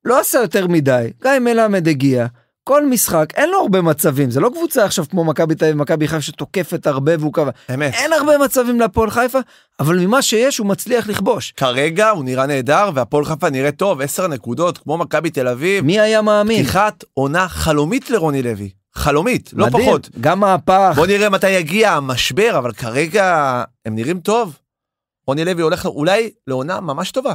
לא עשה יותר מדי, גיא מלמד הגיע, כל משחק, אין לו הרבה מצבים, זה לא קבוצה עכשיו כמו מכבי תל אביב, מכבי חיפה שתוקפת הרבה והוא קבע. אמת. אין הרבה מצבים להפועל חיפה, אבל ממה שיש הוא מצליח לכבוש. כרגע הוא נראה נהדר, והפועל חיפה נראה טוב, 10 נקודות, כמו מכבי תל אביב. מי היה מאמין? פתיחת עונה חלומית לרוני לוי. חלומית, לא מדהים, פחות. גם מהפך. בוא נראה מתי יגיע המשבר, אבל כרגע הם נראים טוב. רוני לוי הולך אולי לעונה ממש טובה.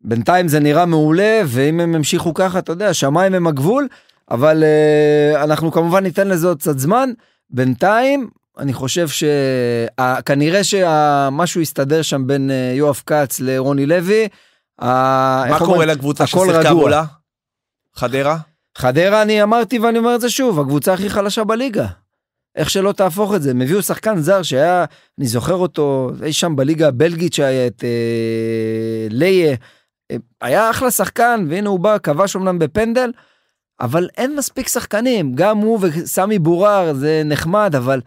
בינתיים זה נראה מעולה, ואם הם ימשיכו ככה, אתה יודע, שמיים הם הגבול, אבל uh, אנחנו כמובן ניתן לזה עוד קצת זמן. בינתיים, אני חושב שכנראה שמשהו יסתדר שם בין אה, יואב כץ לרוני לוי. מה קורה לקבוצה ששיחקה מולה? חדרה? חדרה, אני אמרתי ואני אומר את זה שוב, הקבוצה הכי חלשה בליגה. איך שלא תהפוך את זה. הם הביאו שחקן זר שהיה, אני זוכר אותו, אי שם בליגה הבלגית שהיה את אה, ליה. אה, היה אחלה שחקן, והנה הוא בא, כבש אמנם בפנדל, אבל אין מספיק שחקנים. גם הוא וסמי בורר זה נחמד, אבל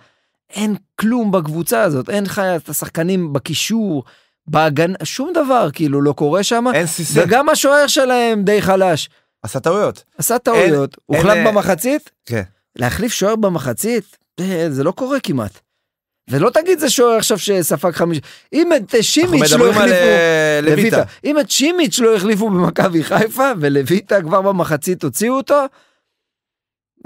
אין כלום בקבוצה הזאת. אין לך את השחקנים בקישור, בהגנה, שום דבר כאילו לא קורה שם. אין סיסי. וגם השוער שלהם די חלש. עשה טעויות. עשה טעויות, הוחלט במחצית? כן. להחליף שוער במחצית? אה, זה לא קורה כמעט. ולא תגיד זה שוער עכשיו שספג חמיש... אם את אה, שימיץ' לא החליפו... אה, לויטה. אם את שימיץ' לא החליפו במכבי חיפה, ולויטה כבר במחצית הוציאו אותו,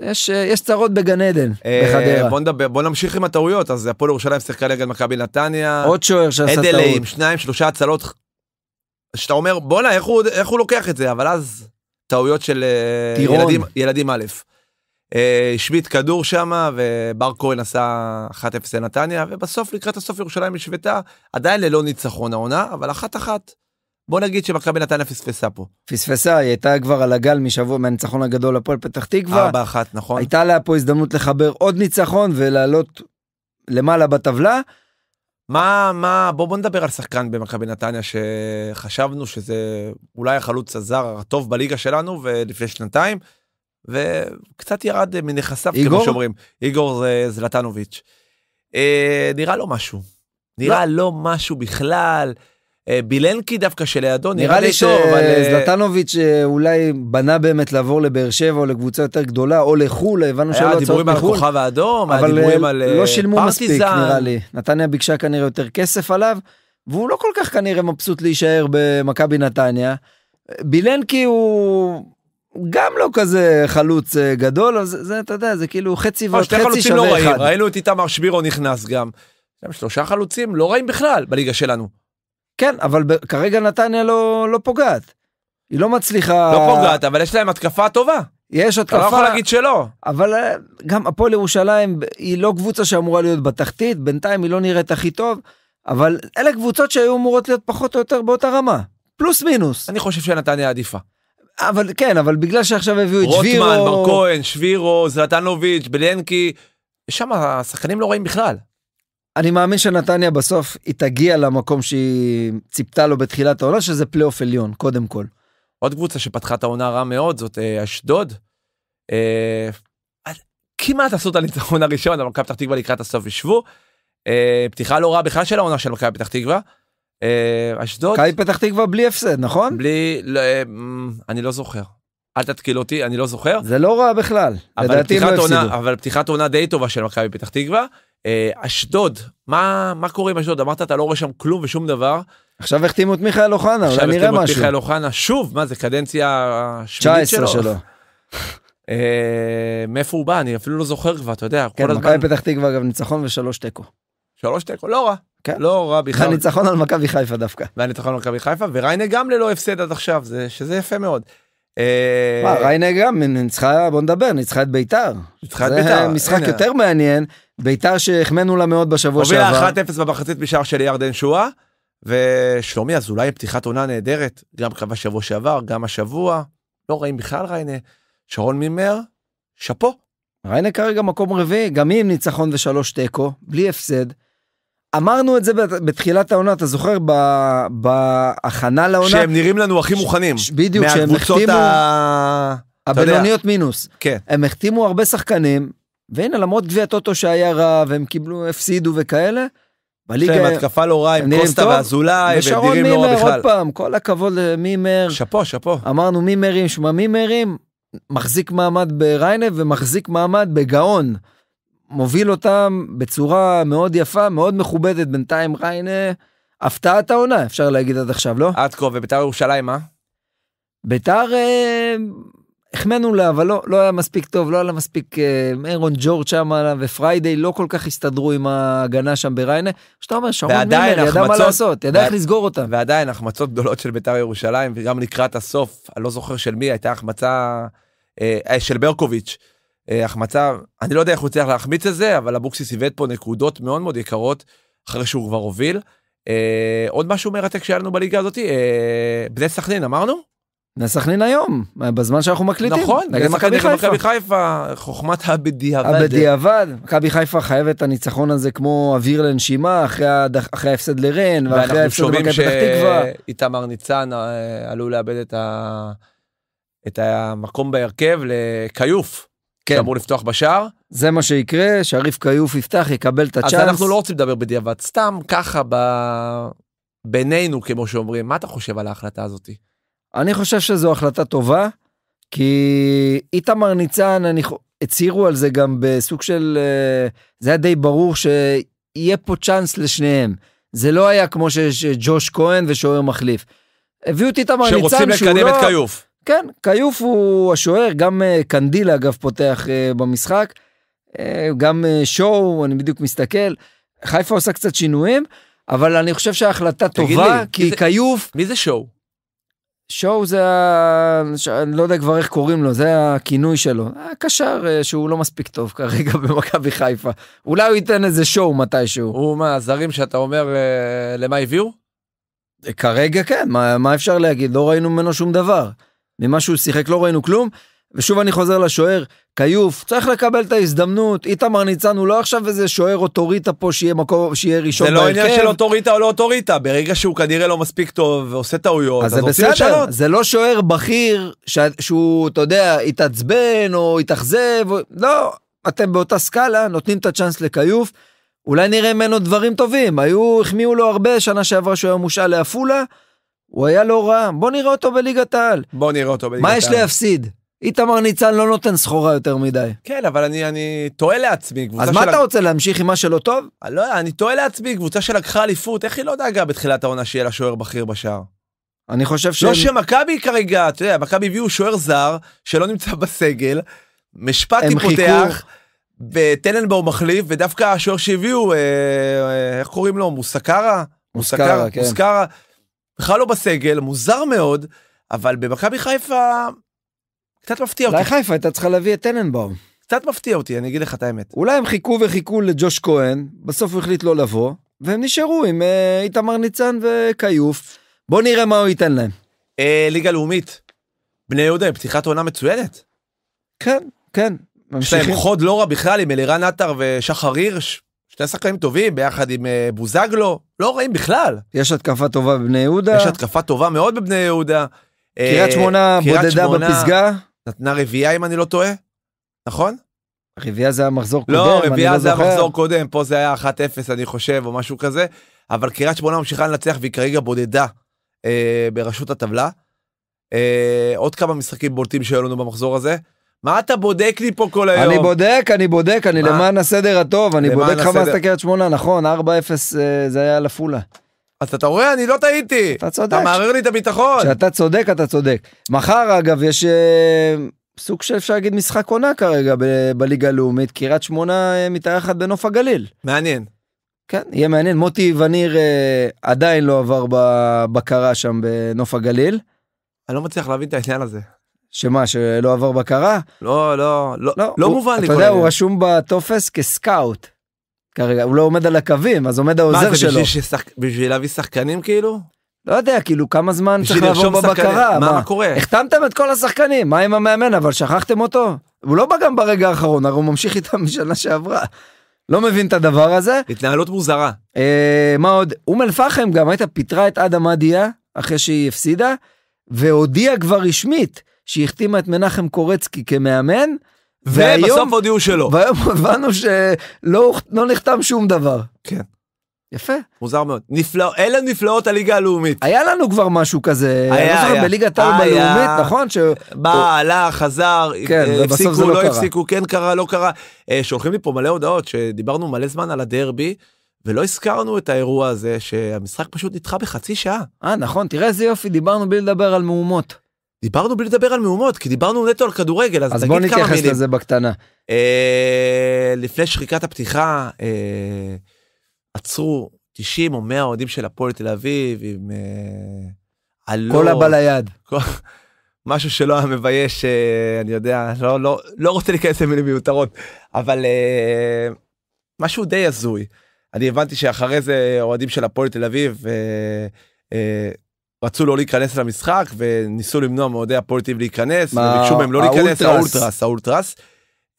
יש, יש צרות בגן עדן, בחדרה. בוא, נדבר, בוא נמשיך עם הטעויות, אז הפועל ירושלים שיחקה נגד מכבי נתניה. עוד שוער שעשה טעות. אדלי עם שניים, שלושה הצלות, שאתה אומר, בואנה, איך, איך הוא לוקח את זה? אבל אז טעויות של אה, טירון. ילדים, ילדים א'. השבית אה, כדור שם ובר כהן עשה 1-0 לנתניה ובסוף לקראת הסוף ירושלים השוותה עדיין ללא ניצחון העונה אבל אחת אחת. בוא נגיד שמכבי נתניה פספסה פה. פספסה היא הייתה כבר על הגל משבוע מהניצחון הגדול הפועל פתח תקווה. ארבע אחת, נכון. הייתה לה פה הזדמנות לחבר עוד ניצחון ולעלות למעלה בטבלה. מה, מה, בוא, בוא נדבר על שחקן במכבי נתניה שחשבנו שזה אולי החלוץ הזר הטוב בליגה שלנו ולפני שנתיים, וקצת ירד מנכסיו, כמו שאומרים. איגור זלטנוביץ'. אה, נראה לו משהו. נראה לא. לו משהו בכלל. אה, בילנקי דווקא שלידו נראה לי טוב. אה, שזלטנוביץ' אה, אולי בנה באמת לעבור לבאר שבע או לקבוצה יותר גדולה או לחו"ל הבנו שהיו לו הצעות מחו"ל. כוכב האדום, היה דיבורים על פרטיזן. לא שילמו מספיק נראה לי. נתניה ביקשה כנראה יותר כסף עליו והוא לא כל כך כנראה מבסוט להישאר במכבי נתניה. בילנקי הוא גם לא כזה חלוץ גדול, אז זה, אתה יודע, זה כאילו חצי ועוד חצי שווה לא אחד. ראינו את איתמר שבירו נכנס גם. גם שלושה חלוצים לא רעים בכלל בליגה שלנו. כן, אבל כרגע נתניה לא, לא פוגעת. היא לא מצליחה... לא פוגעת, אבל יש להם התקפה טובה. יש התקפה. אתה לא יכול להגיד שלא. אבל אה, גם הפועל ירושלים היא לא קבוצה שאמורה להיות בתחתית, בינתיים היא לא נראית הכי טוב, אבל אלה קבוצות שהיו אמורות להיות פחות או יותר באותה רמה. פלוס מינוס. אני חושב שנתניה עדיפה. אבל כן, אבל בגלל שעכשיו הביאו את שבירו... רוטמן, בר כהן, שבירו, זלטנוביץ', בלנקי, שם השחקנים לא רואים בכלל. אני מאמין שנתניה בסוף היא תגיע למקום שהיא ציפתה לו בתחילת העונה, שזה פלייאוף עליון, קודם כל. עוד קבוצה שפתחה את העונה רע מאוד זאת אה, אשדוד. אה, כמעט עשו את הניצחון הראשון, אבל מכבי פתח תקווה לקראת הסוף ישבו. אה, פתיחה לא רעה בכלל של העונה של מכבי פתח תקווה. אה, אשדוד. מכבי פתח תקווה בלי הפסד, נכון? בלי, לא, אה, אני לא זוכר. אל תתקיל אותי, אני לא זוכר. זה לא רע בכלל, לדעתי הם לא הפסידו. אבל פתיחת עונה די טובה של מכבי פתח תקווה. אה, אשדוד, מה, מה קורה עם אשדוד? אמרת אתה לא רואה שם כלום ושום דבר. עכשיו החתימו את מיכאל אוחנה, אולי נראה משהו. עכשיו החתימו את מיכאל אוחנה שוב, מה זה קדנציה שמינית שלו? 19 שלו. אה, מאיפה הוא בא? אני אפילו לא זוכר כבר, אתה יודע, כן, מכבי פתח תקווה אגב ניצחון ושלוש תיקו. שלוש תיקו, לא רע. כן. לא רע בכלל. והניצחון על מכבי חיפה דווקא. והניצחון על מכבי חיפה, וריינה גם ללא הפסד עד עכשיו, שזה יפה מאוד. אה, מה, ריינה גם ניצחה, בוא נדבר, ניצחה את ביתר. ניצחה את ביתר. זה משחק יותר מעניין. ביתר שהחמאנו לה מאוד בשבוע שעבר. הובילה 1-0 במחצית משער של ירדן שואה, ושלומי אזולאי פתיחת עונה נהדרת, גם כבש שבוע שעבר, גם השבוע, לא רואים בכלל ריינה. שרון מימר, שאפו. ריינה כרגע מקום רביעי, גם היא עם ניצחון ושלוש תיקו, בלי הפסד. אמרנו את זה בתחילת העונה, אתה זוכר? בהכנה לעונה. שהם נראים לנו הכי מוכנים. בדיוק, שהם החתימו... מהקבוצות ה... הבינוניות מינוס. כן. הם החתימו הרבה שחקנים, והנה, למרות גביע טוטו שהיה רע, והם קיבלו, הפסידו וכאלה, בליגה... יש כן, התקפה לא רעה עם קוסטה ואזולאי, ודירים לא ושרון מימר, עוד פעם, כל הכבוד למימר. שאפו, שאפו. אמרנו מימרים, שמע מימרים, מחזיק מעמד בריינב ומחזיק מעמד בגאון. מוביל אותם בצורה מאוד יפה, מאוד מכובדת, בינתיים ריינה, הפתעת העונה, אפשר להגיד עד עכשיו, לא? עד כה, וביתר ירושלים, מה? אה? ביתר אה, החמאנו לה, אבל לא, לא היה מספיק טוב, לא היה לה מספיק, אה, אירון ג'ורג' שם ופריידי לא כל כך הסתדרו עם ההגנה שם בריינה. שאתה אומר, שרון מילר ידע מה לעשות, ידע איך לסגור אותה. ועדיין החמצות גדולות של בית"ר ירושלים, וגם לקראת הסוף, אני לא זוכר של מי, הייתה החמצה אה, אה של ברקוביץ', אה, החמצה, אני לא יודע איך הוא צריך להחמיץ את זה, אבל אבוקסיס איבד פה נקודות מאוד מאוד יקרות, אחרי שהוא כבר הוביל. אה, עוד משהו מרתק שהיה לנו בליגה הזאת, אה, בני סכנין, אמרנו? סכנין היום, בזמן שאנחנו מקליטים. נכון, נגד מכבי חיפה. חיפה, חוכמת הבדיעבד. הבדיעבד, מכבי חיפה חייבת את הניצחון הזה כמו אוויר לנשימה, אחרי, הד... אחרי ההפסד לרן, ואחרי ההפסד למכבי פתח תקווה. ואנחנו שומעים שאיתמר ניצן אה, עלול לאבד את, ה... את המקום בהרכב לכיוף, כן. שאמור לפתוח בשער. זה מה שיקרה, שריף כיוף יפתח, יקבל את הצ'אנס. אז אנחנו לא רוצים לדבר בדיעבד, סתם ככה ב... בינינו, כמו שאומרים, מה אתה חושב על ההחלטה הזאתי? אני חושב שזו החלטה טובה, כי איתמר ניצן, אני... הצהירו על זה גם בסוג של... אה, זה היה די ברור שיהיה פה צ'אנס לשניהם. זה לא היה כמו שיש אה, ג'וש כהן ושוער מחליף. הביאו את איתמר ניצן שהוא לא... שרוצים לקדם את כיוף. כן, כיוף הוא השוער, גם אה, קנדילה אגב פותח במשחק, גם שואו, אני בדיוק מסתכל. חיפה עושה קצת שינויים, אבל אני חושב שההחלטה טובה, לי, כי זה, כיוף... מי זה שואו? שואו זה ש... אני לא יודע כבר איך קוראים לו, זה הכינוי שלו. הקשר אה, שהוא לא מספיק טוב כרגע [laughs] במכבי חיפה. אולי הוא ייתן איזה שואו מתישהו. הוא מהזרים שאתה אומר אה, למה הביאו? כרגע כן, מה, מה אפשר להגיד? לא ראינו ממנו שום דבר. ממה שהוא שיחק לא ראינו כלום. ושוב אני חוזר לשוער, כיוף, צריך לקבל את ההזדמנות. איתמר ניצן הוא לא עכשיו איזה שוער אוטוריטה פה שיהיה מקום, שיהיה ראשון בהרכב. זה לא עניין של אוטוריטה או לא אוטוריטה, ברגע שהוא כנראה לא מספיק טוב ועושה טעויות, אז, אז רוצים לשנות. זה בסדר, זה לא שוער בכיר ש... שהוא, אתה יודע, התעצבן או התאכזב, או... לא, אתם באותה סקאלה, נותנים את הצ'אנס לכיוף, אולי נראה ממנו דברים טובים. היו, החמיאו לו הרבה שנה שעברה שהוא היה מושאל לעפולה, הוא היה לא רע, בוא נראה אותו בליגת העל. בוא נראה אותו בליגת העל. מה יש להפסיד? איתמר ניצן לא נותן סחורה יותר מדי. כן, אבל אני, אני טועה לעצמי, אז מה של... אתה רוצה, להמשיך עם מה שלא טוב? לא יודע, אני טועה לעצמי, קבוצה שלקחה אליפות, איך היא לא דאגה בתחילת העונה שיהיה לה שוער בכיר בשער? אני חושב ש... לא שהם... שמכבי כרגע, אתה יודע, מכבי הביאו שוער זר, שלא נמצא בסגל, משפטי פותח, וטננבאום מחליף, ודווקא השוער שהביאו, אה, אה, איך קוראים לו? מוסקרה? מוסקרה? מוסקרה, כן. מוסקרה, בכלל לא בסגל, מוזר מאוד, אבל במכבי חיפה... קצת מפתיע אותי. אולי חיפה הייתה צריכה להביא את טננבאום. קצת מפתיע אותי, אני אגיד לך את האמת. אולי הם חיכו וחיכו לג'וש כהן, בסוף הוא החליט לא לבוא, והם נשארו עם אה, איתמר ניצן וכיוף. בוא נראה מה הוא ייתן להם. אה, ליגה לאומית, בני יהודה, פתיחת עונה מצוינת. כן, כן. יש להם חוד לא רע בכלל עם אלירן עטר ושחר הירש, שני שחקנים טובים ביחד עם אה, בוזגלו, לא רעים בכלל. יש התקפה טובה בבני יהודה. יש התקפה טובה מאוד בבני יהודה. אה, קריית שמונה בודדה שמונה... בפסגה. נתנה רביעייה אם אני לא טועה, נכון? רביעייה זה המחזור לא, קודם, אני לא זוכר. לא, רביעייה זה המחזור קודם, פה זה היה 1-0 אני חושב או משהו כזה, אבל קריית שמונה ממשיכה לנצח והיא כרגע בודדה אה, בראשות הטבלה. אה, עוד כמה משחקים בולטים שהיו לנו במחזור הזה. מה אתה בודק לי פה כל היום? אני בודק, אני בודק, אני מה? למען הסדר הטוב, אני בודק לך מה קריית שמונה, נכון, 4-0 אה, זה היה על עפולה. אז אתה רואה, אני לא טעיתי. אתה צודק. אתה מערער לי את הביטחון. כשאתה צודק, אתה צודק. מחר, אגב, יש... אה, סוג של אפשר להגיד משחק עונה כרגע ב- בליגה הלאומית, קריית שמונה אה, מתארחת בנוף הגליל. מעניין. כן, יהיה מעניין. מוטי וניר אה, עדיין לא עבר בבקרה שם בנוף הגליל. אני לא מצליח להבין את העניין הזה. שמה, שלא עבר בקרה? לא, לא, לא, לא, לא הוא, מובן לי. אתה יודע, הוא רשום בטופס כסקאוט. כרגע, הוא לא עומד על הקווים, אז עומד העוזר שלו. מה, זה בשביל, ששחק... בשביל להביא שחקנים כאילו? לא יודע, כאילו כמה זמן צריך לעבור בבקרה. מה, מה מה קורה? החתמתם את כל השחקנים, מה עם המאמן, אבל שכחתם אותו? הוא לא בא גם ברגע האחרון, הרי הוא ממשיך איתם [laughs] משנה שעברה. לא מבין את הדבר הזה. התנהלות מוזרה. אה, מה עוד? אום אל-פחם גם הייתה פיטרה את אדם עדיה, אחרי שהיא הפסידה, והודיעה כבר רשמית שהיא החתימה את מנחם קורצקי כמאמן. ובסוף הודיעו שלא. והיום הבנו שלא לא נחתם שום דבר. כן. יפה. מוזר מאוד. נפלא, אלה נפלאות הליגה הלאומית. היה לנו כבר משהו כזה, היה, לא היה. בליגת העל בלאומית, נכון? ש... בא, הלך, חזר, כן, הפסיקו, לא, לא הפסיקו, כן קרה, לא קרה. אה, שולחים לי פה מלא הודעות שדיברנו מלא זמן על הדרבי. ולא הזכרנו את האירוע הזה שהמשחק פשוט נדחה בחצי שעה. אה נכון, תראה איזה יופי, דיברנו בלי לדבר על מהומות. דיברנו בלי לדבר על מהומות כי דיברנו נטו על כדורגל אז, אז בוא נתייחס לזה בקטנה. אה, לפני שחיקת הפתיחה אה, עצרו 90 או 100 אוהדים של הפועל תל אביב עם אה, עלות. כל הבא ליד. משהו שלא היה מבייש אה, אני יודע לא לא לא רוצה להיכנס למילים מיותרות אבל אה, משהו די הזוי. אני הבנתי שאחרי זה אוהדים של הפועל תל אביב. אה, אה, רצו לא להיכנס למשחק וניסו למנוע מאוהדי הפוליטיב תל להיכנס, וביקשו מהם לא להיכנס, האולטרס, האולטרס.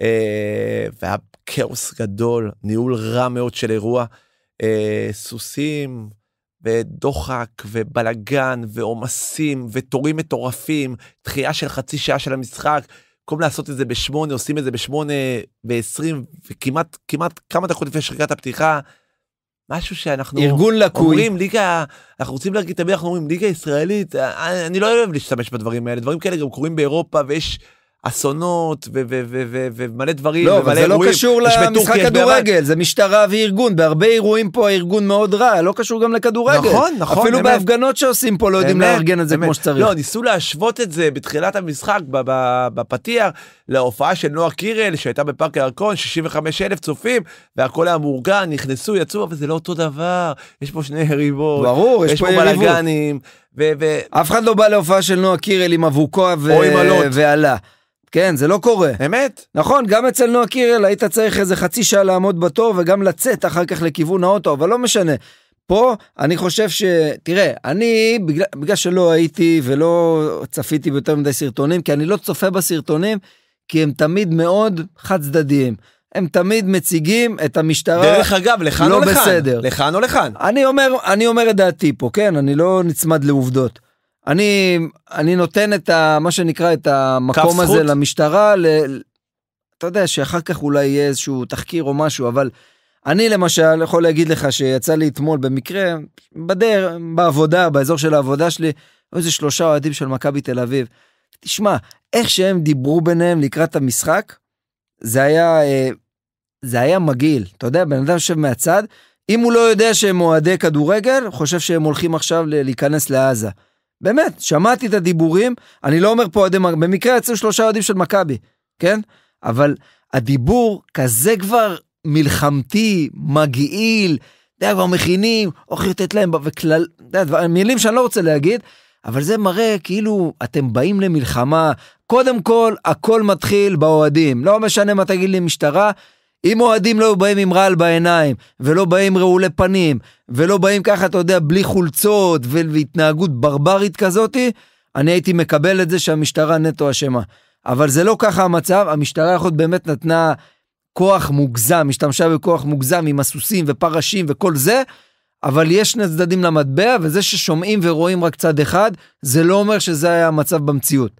אה, והיה כאוס גדול, ניהול רע מאוד של אירוע, אה, סוסים ודוחק ובלגן ועומסים ותורים מטורפים, דחייה של חצי שעה של המשחק. במקום לעשות את זה בשמונה עושים את זה בשמונה ועשרים וכמעט כמעט כמה דקות לפני שחקת הפתיחה משהו שאנחנו ארגון לקוי אומרים ליגה אנחנו רוצים להגיד תמיד אנחנו אומרים ליגה ישראלית אה, אני לא אוהב להשתמש בדברים האלה דברים כאלה גם קורים באירופה ויש אסונות ומלא דברים לא, אבל זה לא קשור למשחק כדורגל, זה משטרה וארגון. בהרבה אירועים פה הארגון מאוד רע, לא קשור גם לכדורגל. נכון, נכון. אפילו בהפגנות שעושים פה לא יודעים לארגן את זה כמו שצריך. לא, ניסו להשוות את זה בתחילת המשחק, בפתיח, להופעה של נועה קירל שהייתה בפארק הירקון, 65 אלף צופים, והכל היה מאורגן, נכנסו, יצאו, אבל זה לא אותו דבר. יש פה שני יריבות. ברור, יש פה בלאגנים. ו- ו- אף אחד לא בא להופעה של נועה קירל עם אבוקו ו- ועלה. כן, זה לא קורה. אמת. נכון, גם אצל נועה קירל היית צריך איזה חצי שעה לעמוד בתור וגם לצאת אחר כך לכיוון האוטו, אבל לא משנה. פה אני חושב ש... תראה, אני, בגלל, בגלל שלא הייתי ולא צפיתי ביותר מדי סרטונים, כי אני לא צופה בסרטונים, כי הם תמיד מאוד חד צדדיים. הם תמיד מציגים את המשטרה. דרך אגב, לכאן לא או לכאן. לא בסדר. לכאן או לכאן. אני אומר, אני אומר את דעתי פה, כן? אני לא נצמד לעובדות. אני, אני נותן את ה, מה שנקרא, את המקום הזה זכות. למשטרה, ל, אתה יודע, שאחר כך אולי יהיה איזשהו תחקיר או משהו, אבל אני למשל יכול להגיד לך שיצא לי אתמול במקרה, בדר, בעבודה, באזור של העבודה שלי, היו איזה שלושה אוהדים של מכבי תל אביב. תשמע, איך שהם דיברו ביניהם לקראת המשחק, זה היה, אה, זה היה מגעיל. אתה יודע, בן אדם יושב מהצד, אם הוא לא יודע שהם אוהדי כדורגל, חושב שהם הולכים עכשיו להיכנס לעזה. באמת, שמעתי את הדיבורים, אני לא אומר פה אוהדים, במקרה יצאו שלושה אוהדים של מכבי, כן? אבל הדיבור כזה כבר מלחמתי, מגעיל, אתה יודע, כבר מכינים, הולכים לתת להם, וכלל, אתה יודע, מילים שאני לא רוצה להגיד, אבל זה מראה כאילו אתם באים למלחמה, קודם כל הכל מתחיל באוהדים, לא משנה מה תגיד לי משטרה, אם אוהדים לא באים עם רעל בעיניים, ולא באים רעולי פנים, ולא באים ככה, אתה יודע, בלי חולצות והתנהגות ברברית כזאתי, אני הייתי מקבל את זה שהמשטרה נטו אשמה. אבל זה לא ככה המצב, המשטרה יכול באמת נתנה כוח מוגזם, השתמשה בכוח מוגזם עם הסוסים ופרשים וכל זה, אבל יש שני צדדים למטבע, וזה ששומעים ורואים רק צד אחד, זה לא אומר שזה היה המצב במציאות.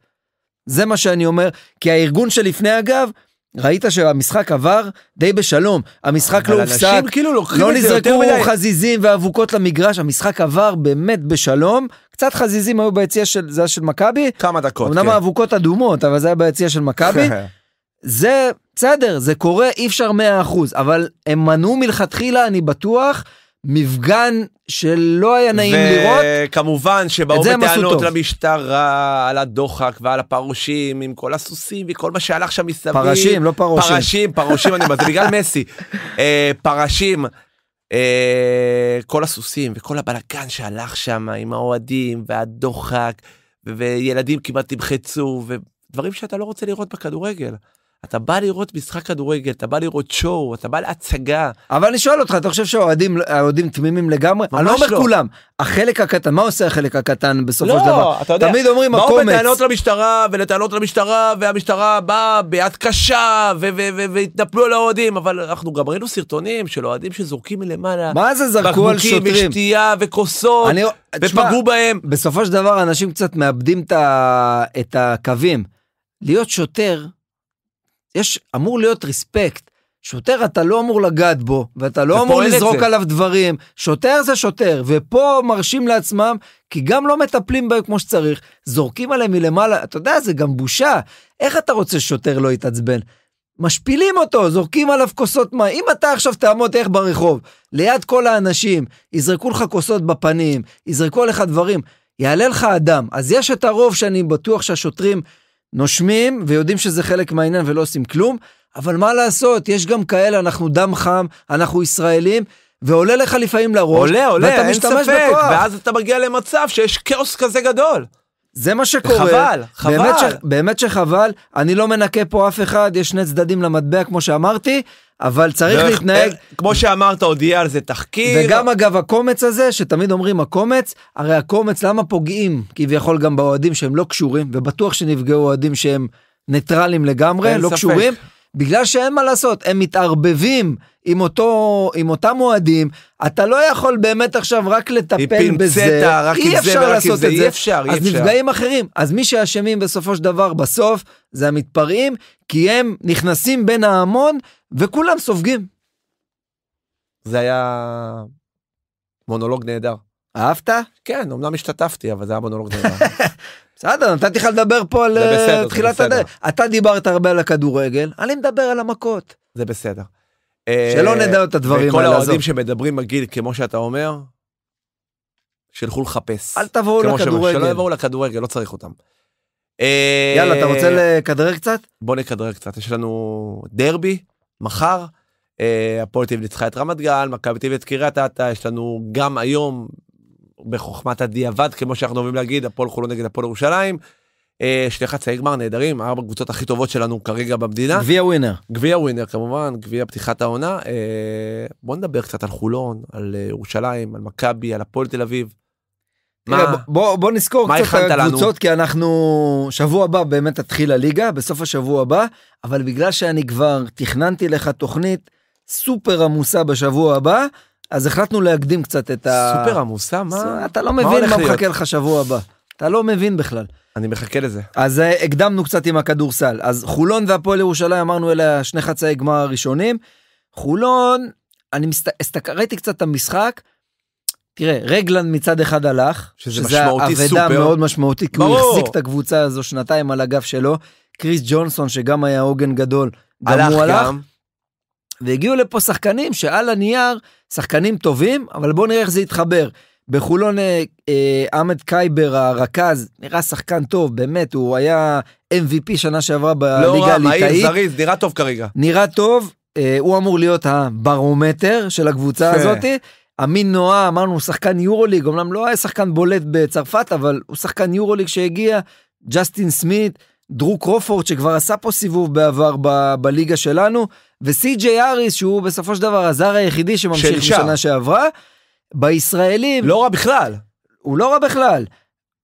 זה מה שאני אומר, כי הארגון שלפני אגב, ראית שהמשחק עבר די בשלום, המשחק לא הופסק, כאילו לא נזרקו חזיזים ואבוקות למגרש, המשחק עבר באמת בשלום, קצת חזיזים היו ביציע של, זה היה של מכבי, כמה דקות, אמנם כן. האבוקות אדומות, אבל זה היה ביציע של מכבי, [laughs] זה בסדר, זה קורה, אי אפשר 100%, אבל הם מנעו מלכתחילה, אני בטוח, מפגן שלא היה נעים ו- לראות. וכמובן שבאו בטענות למשטרה על הדוחק ועל הפרושים עם כל הסוסים וכל מה שהלך שם מסביב. פרשים לא פרושים. פרשים פרושים אני אומר זה בגלל מסי. [laughs] אה, פרשים. אה, כל הסוסים וכל הבלגן שהלך שם עם האוהדים והדוחק וילדים כמעט נמחצו ודברים שאתה לא רוצה לראות בכדורגל. אתה בא לראות משחק כדורגל, אתה בא לראות שואו, אתה בא להצגה. אבל אני שואל אותך, אתה חושב שהאוהדים תמימים לגמרי? ממש אני לא אומר לא. כולם, החלק הקטן, מה עושה החלק הקטן בסופו לא, של דבר? אתה יודע, תמיד אומרים מה הקומץ. באו בטענות למשטרה ולטענות למשטרה, והמשטרה באה ביד קשה, והתנפלו על האוהדים, אבל אנחנו גם ראינו סרטונים של אוהדים שזורקים מלמעלה. מה זה זרקו על שוטרים? בקבוקים ושתייה וכוסות, אני... ופגעו בהם. בסופו של דבר אנשים קצת מאבדים את הקווים. להיות שוטר, יש, אמור להיות ריספקט. שוטר, אתה לא אמור לגעת בו, ואתה לא אמור לזרוק עליו דברים. שוטר זה שוטר, ופה מרשים לעצמם, כי גם לא מטפלים בהם כמו שצריך, זורקים עליהם מלמעלה, אתה יודע, זה גם בושה. איך אתה רוצה ששוטר לא יתעצבן? משפילים אותו, זורקים עליו כוסות מים. אם אתה עכשיו תעמוד איך ברחוב, ליד כל האנשים, יזרקו לך כוסות בפנים, יזרקו עליך דברים, יעלה לך אדם. אז יש את הרוב שאני בטוח שהשוטרים... נושמים ויודעים שזה חלק מהעניין ולא עושים כלום, אבל מה לעשות, יש גם כאלה, אנחנו דם חם, אנחנו ישראלים, ועולה לך לפעמים לראש, עולה, עולה, ואתה אין משתמש ספק, בכוח. ואז אתה מגיע למצב שיש כאוס כזה גדול. זה מה שקורה. חבל, חבל. באמת, ש... באמת שחבל, אני לא מנקה פה אף אחד, יש שני צדדים למטבע כמו שאמרתי, אבל צריך דרך, להתנהג... אה, כמו שאמרת, עוד יהיה על זה תחקיר. וגם אגב הקומץ הזה, שתמיד אומרים הקומץ, הרי הקומץ, למה פוגעים כביכול גם באוהדים שהם לא קשורים, ובטוח שנפגעו אוהדים שהם ניטרלים לגמרי, לא ספק. קשורים. בגלל שאין מה לעשות, הם מתערבבים עם, אותו, עם אותם אוהדים, אתה לא יכול באמת עכשיו רק לטפל בזה, אי אפשר ורק לעשות זה, את זה, אי אפשר, אי אפשר. אז נפגעים אחרים, אז מי שאשמים בסופו של דבר, בסוף, זה המתפרעים, כי הם נכנסים בין ההמון וכולם סופגים. זה היה מונולוג נהדר. אהבת? כן, אמנם השתתפתי, אבל זה היה מונולוג [laughs] נהדר. בסדר, נתתי לך לדבר פה על אה, תחילת הדרך. אתה דיברת הרבה על הכדורגל, אני מדבר על המכות. זה בסדר. שלא אה, נדע את הדברים האלה. וכל האוהדים שמדברים מגעיל, כמו שאתה אומר, שילכו לחפש. אל תבואו לכדורגל. שלא יבואו לכדורגל, לא צריך אותם. אה, יאללה, אתה רוצה לכדרר קצת? בוא נכדרר קצת. יש לנו דרבי, מחר. הפועל טיב ניצחה את רמת גל, מכבי טיב את קריית אתא, יש לנו גם היום בחוכמת הדיעבד, כמו שאנחנו אוהבים להגיד, הפועל חולון נגד הפועל ירושלים. אה, שני חצאי גמר נהדרים, ארבע קבוצות הכי טובות שלנו כרגע במדינה. גביע ווינר. גביע ווינר כמובן, גביע פתיחת העונה. אה, בוא נדבר קצת על חולון, על אה, ירושלים, על מכבי, על הפועל תל אביב. מה? בוא, בוא נזכור מה קצת על הקבוצות, כי אנחנו שבוע הבא באמת תתחיל הליגה, בסוף השבוע הבא, אבל בגלל שאני כבר תכננתי לך תוכנית סופר עמוסה בשבוע הבא, אז החלטנו להקדים קצת את סופר ה... סופר עמוסה? מה? אתה לא מה מבין מה מחכה לך שבוע הבא. אתה לא מבין בכלל. אני מחכה לזה. אז אה, הקדמנו קצת עם הכדורסל. אז חולון והפועל ירושלים אמרנו אלה שני חצאי גמר הראשונים. חולון, אני מסת... הסתק... ראיתי קצת את המשחק. תראה, רגלן מצד אחד הלך, שזה, שזה משמעותי סופר. שזה אבדה מאוד משמעותית, כי הוא החזיק את הקבוצה הזו שנתיים על הגב שלו. קריס ג'ונסון, שגם היה עוגן גדול, גם הוא הלך. גם. והגיעו לפה שחקנים שעל הנייר שחקנים טובים, אבל בואו נראה איך זה יתחבר. בחולון אה, אה, עמד קייבר הרכז נראה שחקן טוב באמת הוא היה MVP שנה שעברה בליגה לא הליטאית. לא רע, מהיר, זריז, נראה טוב כרגע. נראה טוב, אה, הוא אמור להיות הברומטר של הקבוצה כן. הזאת. אמין נועה אמרנו הוא שחקן יורוליג, אמנם לא היה שחקן בולט בצרפת אבל הוא שחקן יורוליג שהגיע, ג'סטין סמית. דרו קרופורד שכבר עשה פה סיבוב בעבר ב- בליגה שלנו, וסי ג'יי אריס שהוא בסופו של דבר הזר היחידי שממשיך שלשה. משנה שעברה. בישראלים... לא רע בכלל. הוא לא רע בכלל.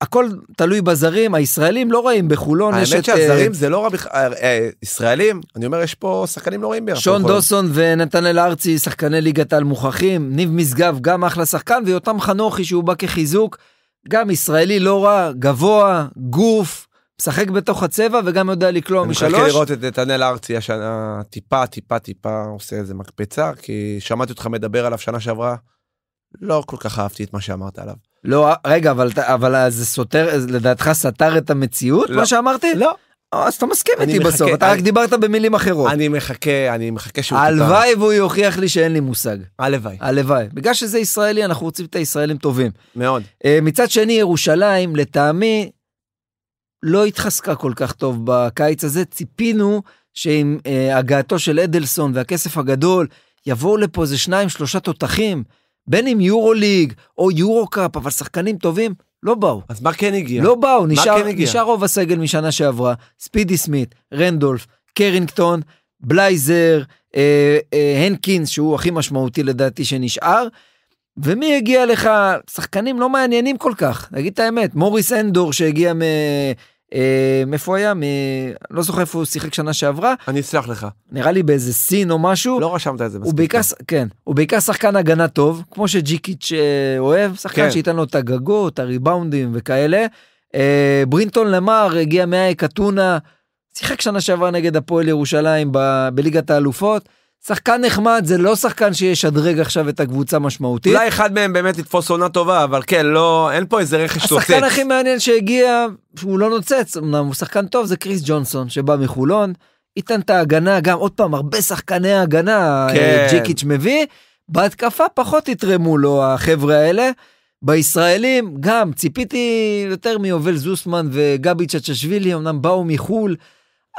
הכל תלוי בזרים, הישראלים לא רעים בחולון. האמת את, שהזרים uh, זה לא רע בכלל, אה, אה, ישראלים, אני אומר, יש פה שחקנים לא רעים ביחד. שון דוסון ונתנאל ארצי, שחקני ליגת על מוכחים, ניב משגב גם אחלה שחקן, ויותם חנוכי שהוא בא כחיזוק, גם ישראלי לא רע, גבוה, גוף, משחק בתוך הצבע וגם יודע לקלוע משלוש. אני מחכה לראות את נתנאל ארצי השנה טיפה טיפה טיפה עושה איזה מקפצה כי שמעתי אותך מדבר עליו שנה שעברה. לא כל כך אהבתי את מה שאמרת עליו. לא רגע אבל אבל זה סותר לדעתך סתר את המציאות לא, מה שאמרתי לא אה, אז אתה מסכים איתי מחכה, בסוף, אתה אני, רק דיברת במילים אחרות. אני מחכה, אני מחכה שהוא... הלוואי והוא יוכיח לי שאין לי מושג. הלוואי. הלוואי. בגלל שזה ישראלי, אנחנו רוצים את הישראלים טובים. מאוד. אה, מצד שני, ירושלים, לטעמי, לא התחזקה כל כך טוב בקיץ הזה. ציפינו שעם אה, הגעתו של אדלסון והכסף הגדול, יבואו לפה איזה שניים, שלושה תותחים, בין אם יורו ליג או יורו קאפ, אבל שחקנים טובים, לא באו. אז מה כן הגיע? לא באו, נשאר, כן נשאר רוב הסגל משנה שעברה, ספידי סמית, רנדולף, קרינגטון, בלייזר, אה, אה, הנקינס, שהוא הכי משמעותי לדעתי שנשאר. ומי הגיע לך? שחקנים לא מעניינים כל כך, נגיד את האמת, מוריס אנדור שהגיע מאיפה היה? מ... לא זוכר איפה הוא שיחק שנה שעברה. אני אסלח לך. נראה לי באיזה סין או משהו. לא רשמת את זה מספיק. הוא בעיקר, כן, הוא בעיקר שחקן הגנה טוב, כמו שג'יקיץ' אה, אוהב, שחקן כן. שייתן לו את הגגות, הריבאונדים וכאלה. אה, ברינטון למר הגיע מאי קטונה, שיחק שנה שעברה נגד הפועל ירושלים ב... בליגת האלופות. שחקן נחמד, זה לא שחקן שישדרג עכשיו את הקבוצה משמעותית. אולי אחד מהם באמת יתפוס עונה טובה, אבל כן, לא, אין פה איזה רכש נוצץ. השחקן הכי מעניין שהגיע, שהוא לא נוצץ, אמנם הוא שחקן טוב, זה קריס ג'ונסון, שבא מחולון, איתן את ההגנה, גם עוד פעם, הרבה שחקני ההגנה, אה, כן. ג'יקיץ' מביא, בהתקפה פחות יתרמו לו החבר'ה האלה. בישראלים, גם ציפיתי יותר מיובל זוסמן וגבי צ'צ'שווילי, אמנם באו מחול.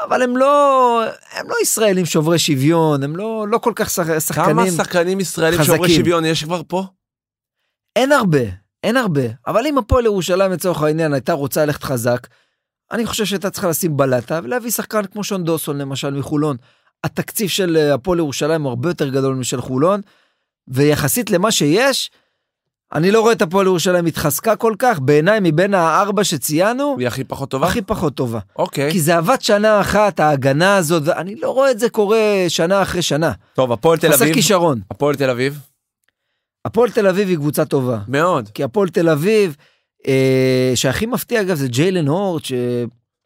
אבל הם לא, הם לא ישראלים שוברי שוויון, הם לא, לא כל כך שחקנים חזקים. כמה שחקנים ישראלים חזקים. שוברי שוויון יש כבר פה? אין הרבה, אין הרבה. אבל אם הפועל ירושלים לצורך העניין הייתה רוצה ללכת חזק, אני חושב שהייתה צריכה לשים בלטה ולהביא שחקן כמו שון דוסון למשל מחולון. התקציב של אה, הפועל ירושלים הוא הרבה יותר גדול משל חולון, ויחסית למה שיש, אני לא רואה את הפועל ירושלים התחזקה כל כך, בעיניי מבין הארבע שציינו, היא הכי פחות טובה? הכי פחות טובה. אוקיי. כי זה עבד שנה אחת, ההגנה הזאת, אני לא רואה את זה קורה שנה אחרי שנה. טוב, הפועל תל אביב... חסר כישרון. הפועל תל אביב? הפועל תל אביב היא קבוצה טובה. מאוד. כי הפועל תל אביב, אה, שהכי מפתיע אגב זה ג'יילן הורט, ש...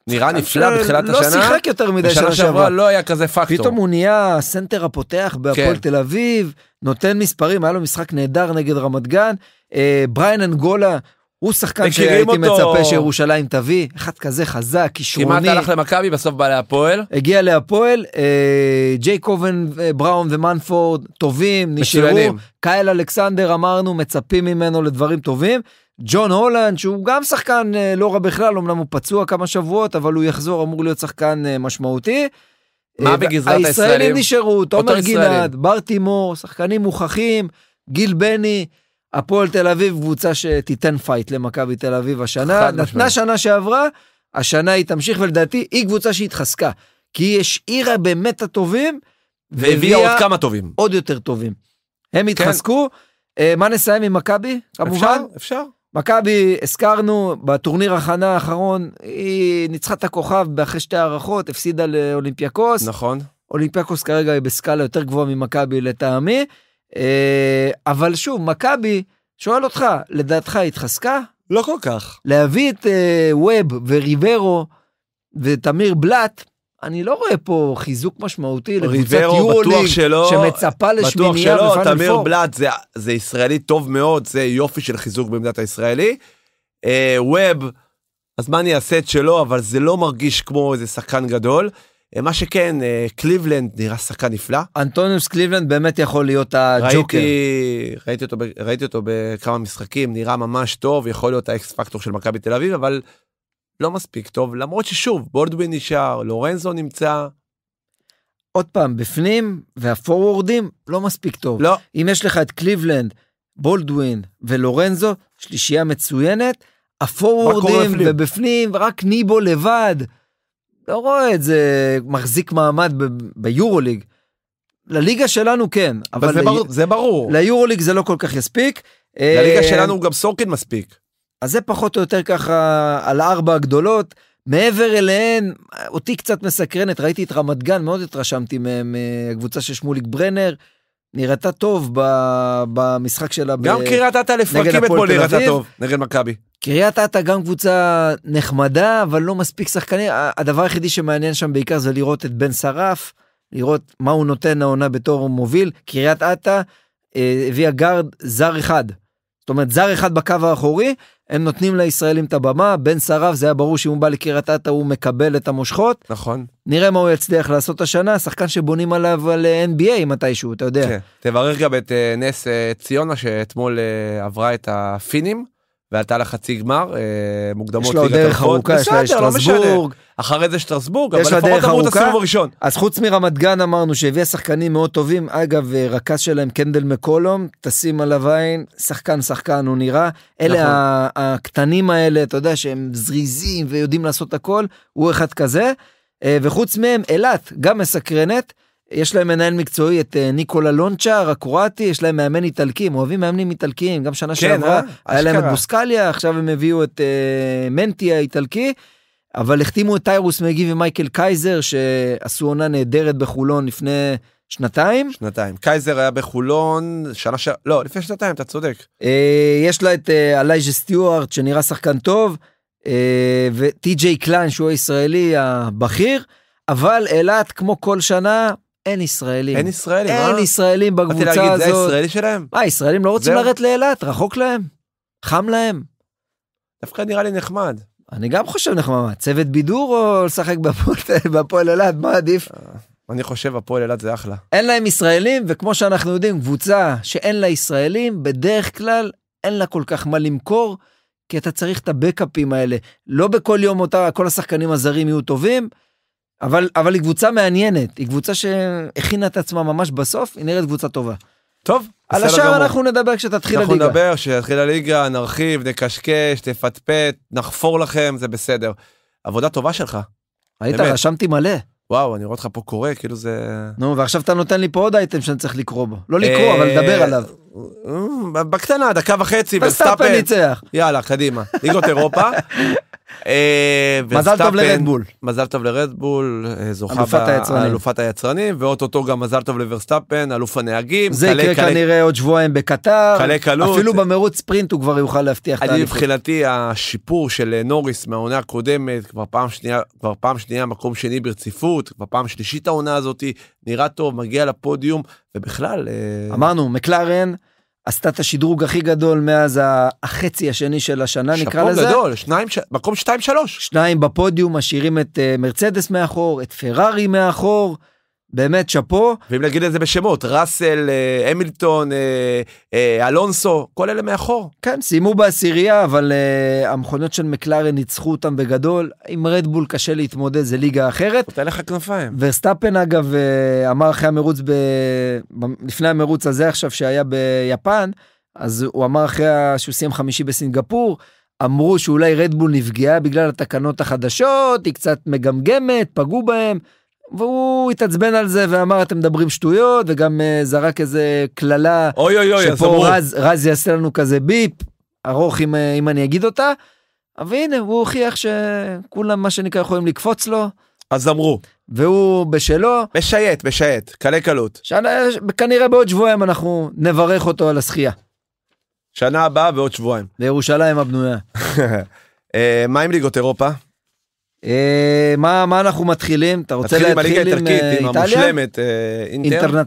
נראה נפלא בתחילת לא השנה. לא שיחק יותר מדי שנה שעברה. לא היה כזה פקטור. פתאום הוא נהיה הסנטר הפותח בהפועל כן. תל אביב, נותן מספרים, היה לו משחק נהדר נגד רמת גן. אה, בריין אנגולה הוא שחקן שהייתי אותו... מצפה שירושלים תביא, אחד כזה חזק, כישרוני. כמעט הלך למכבי, בסוף בא להפועל. הגיע להפועל, אה, ג'ייקובן, אה, בראון ומנפורד טובים, נשארו. קייל אלכסנדר אמרנו, מצפים ממנו לדברים טובים. ג'ון הולנד, שהוא גם שחקן אה, לא רע בכלל, אמנם הוא פצוע כמה שבועות, אבל הוא יחזור, אמור להיות שחקן אה, משמעותי. אה, מה בגזרת הישראלים? הישראלים נשארו, תומר גינד בר תימור, שחקנים מוכחים, גיל בני, הפועל תל אביב, קבוצה שתיתן פייט למכבי תל אביב השנה. נתנה שנה שעברה, השנה היא תמשיך, ולדעתי היא קבוצה שהתחזקה. כי היא השאירה באמת הטובים, והביאה עוד כמה טובים. עוד יותר טובים. הם כן. התחזקו. כן. מה נסיים עם מכבי? כמובן. אפשר, אפשר. מכבי, הזכרנו, בטורניר הכנה האחרון, היא ניצחה את הכוכב אחרי שתי הערכות, הפסידה לאולימפיאקוס. נכון. אולימפיאקוס כרגע היא בסקאלה יותר גבוהה ממכבי לטעמי. אה, אבל שוב, מכבי, שואל אותך, לדעתך היא התחזקה? לא כל כך. להביא את אה, ווב וריברו ותמיר בלאט, אני לא רואה פה חיזוק משמעותי לקבוצת יורו-ליג שמצפה לשמינייה בפאנל פור. בטוח שלא, תמיר בלאט זה, זה ישראלי טוב מאוד, זה יופי של חיזוק במדינת הישראלי. אה, ווב, אז מה אני אעשה את שלו, אבל זה לא מרגיש כמו איזה שחקן גדול. אה, מה שכן, אה, קליבלנד נראה שחקן נפלא. אנטוניוס קליבלנד באמת יכול להיות הג'וקר. ראיתי, ראיתי, אותו, ראיתי אותו בכמה משחקים, נראה ממש טוב, יכול להיות האקס פקטור של מכבי תל אביב, אבל לא מספיק טוב, למרות ששוב, בולדווין נשאר, לורנזו נמצא. עוד פעם, בפנים והפורוורדים לא מספיק טוב. לא. אם יש לך את קליבלנד, בולדווין ולורנזו, שלישייה מצוינת, הפורוורדים ובפנים, רק ניבו לבד. לא רואה את זה מחזיק מעמד ביורוליג. לליגה שלנו כן, אבל זה, ל... ברור, זה ברור. ליורוליג זה לא כל כך יספיק. לליגה אה, שלנו גם סורקין מספיק. אז זה פחות או יותר ככה על ארבע הגדולות. מעבר אליהן, אותי קצת מסקרנת, ראיתי את רמת גן, מאוד התרשמתי מהם, הקבוצה של שמוליק ברנר, נראתה טוב ב, במשחק שלה. גם ב... קריית אתא לפרקים אתמול נראתה טוב, נגד מכבי. קריית אתא גם קבוצה נחמדה, אבל לא מספיק שחקנים. הדבר היחידי שמעניין שם בעיקר זה לראות את בן שרף, לראות מה הוא נותן העונה בתור מוביל. קריית אתא אה, הביאה גארד זר אחד. זאת אומרת, זר אחד בקו האחורי, הם נותנים לישראלים את הבמה, בן שרף זה היה ברור שאם הוא בא לקריית אתא הוא מקבל את המושכות. נכון. נראה מה הוא יצליח לעשות השנה, שחקן שבונים עליו על אה, NBA מתישהו, אתה יודע. כן, תברך גם את אה, נס אה, ציונה שאתמול עברה את הפינים. ועלתה לחצי גמר, אה, מוקדמות ליגת האלופות. יש לו דרך ארוכה, יש לה לא שטרסבורג. אחרי זה שטרסבורג, אבל לפחות אמרו את הסיבוב הראשון. אז חוץ מרמת גן אמרנו שהביאה שחקנים מאוד טובים, אגב, אה, רכז שלהם קנדל מקולום, תשים עליו עין, שחקן שחקן הוא נראה. אלה נכון. הקטנים האלה, אתה יודע, שהם זריזים ויודעים לעשות הכל, הוא אחד כזה. אה, וחוץ מהם, אילת גם מסקרנת. יש להם מנהל מקצועי, את אה, ניקולה לונצ'ר, הקרואטי, יש להם מאמן איטלקים אוהבים מאמנים איטלקים גם שנה כן, שעברה, אה? היה להם את בוסקליה, עכשיו הם הביאו את אה, מנטי האיטלקי, אבל החתימו את טיירוס מגי ומייקל קייזר, שעשו עונה נהדרת בחולון לפני שנתיים. שנתיים. קייזר היה בחולון, שנה ש... לא, לפני שנתיים, אתה צודק. אה, יש לה את אה, אלייג'ה סטיוארט, שנראה שחקן טוב, אה, וטי.ג'יי קליין, שהוא הישראלי הבכיר. אבל אילת, כמו כל שנה, אין ישראלים. אין ישראלים, אין אה? ישראלים בקבוצה הזאת. רציתי להגיד, זה הישראלי שלהם? מה, הישראלים לא רוצים לרדת לאילת, רחוק להם? חם להם? דווקא נראה לי נחמד. אני גם חושב נחמד, צוות בידור או לשחק בפועל [laughs] אילת, מה עדיף? אה, אני חושב הפועל אילת זה אחלה. אין להם ישראלים, וכמו שאנחנו יודעים, קבוצה שאין לה ישראלים, בדרך כלל אין לה כל כך מה למכור, כי אתה צריך את הבקאפים האלה. לא בכל יום אותה, כל השחקנים הזרים יהיו טובים, אבל, אבל היא קבוצה מעניינת, היא קבוצה שהכינה את עצמה ממש בסוף, היא נראית קבוצה טובה. טוב, על השאר אנחנו נדבר כשתתחיל הליגה. אנחנו נדבר, כשתתחיל הליגה, נרחיב, נקשקש, תפטפט, נחפור לכם, זה בסדר. עבודה טובה שלך. היית, באמת. רשמתי מלא. וואו, אני רואה אותך פה קורא, כאילו זה... נו, ועכשיו אתה נותן לי פה עוד אייטם שאני צריך לקרוא בו. לא לקרוא, אה... אבל לדבר עליו. אה, בקטנה, דקה וחצי, וסטאפל בסטאפל ניצח. יאללה, קדימה. ליגות אירופה. [laughs] אה, מזל טוב לרדבול. מזל טוב לרדבול, אה, זוכה באלופת היצרנים, ואו-טו-טו גם מזל טוב לברסטאפן, אלוף הנהגים. זה יקרה כנראה עוד שבועיים בקטר. קלי קלות. אפילו במרוץ ספרינט הוא כבר יוכל להבטיח את האליפות. אני מבחינתי, השיפור של אה, נוריס מהעונה הקודמת, כבר פעם שנייה מקום שני ברציפות, כבר פעם שלישית העונה הזאת, נראה טוב, מגיע לפודיום, ובכלל... אמרנו, מקלרן. עשתה את השדרוג הכי גדול מאז החצי השני של השנה, נקרא לזה. שאפו גדול, שניים, ש... מקום שתיים שלוש. שניים בפודיום, משאירים את אה, מרצדס מאחור, את פרארי מאחור. באמת שאפו. ואם נגיד את זה בשמות, ראסל, אה, המילטון, אה, אה, אלונסו, כל אלה מאחור. כן, סיימו בעשירייה, אבל uh, המכוניות של מקלרן ניצחו אותם בגדול. עם רדבול קשה להתמודד, זה ליגה אחרת. נותן לך כנפיים. וסטאפן אגב אמר אחרי המרוץ, ב... לפני המרוץ הזה עכשיו שהיה ביפן, אז הוא אמר אחרי שהוא סיים חמישי בסינגפור, אמרו שאולי רדבול נפגעה בגלל התקנות החדשות, היא קצת מגמגמת, פגעו בהם. והוא התעצבן על זה ואמר אתם מדברים שטויות וגם uh, זרק איזה קללה אוי אוי אוי שפה רז, רז יעשה לנו כזה ביפ ארוך אם, אה, אם אני אגיד אותה. אבל הנה הוא הוכיח שכולם מה שנקרא יכולים לקפוץ לו. אז אמרו. והוא בשלו. משייט משייט קלי קלות. שנה, כנראה בעוד שבועיים אנחנו נברך אותו על השחייה. שנה הבאה ועוד שבועיים. לירושלים הבנויה. [laughs] אה, מה עם ליגות אירופה? אה, מה, אנחנו מתחילים? אתה רוצה להתחיל עם איטליה? נתחיל עם הליגה האיטלקית, עם אה, המושלמת, אה, אינטר.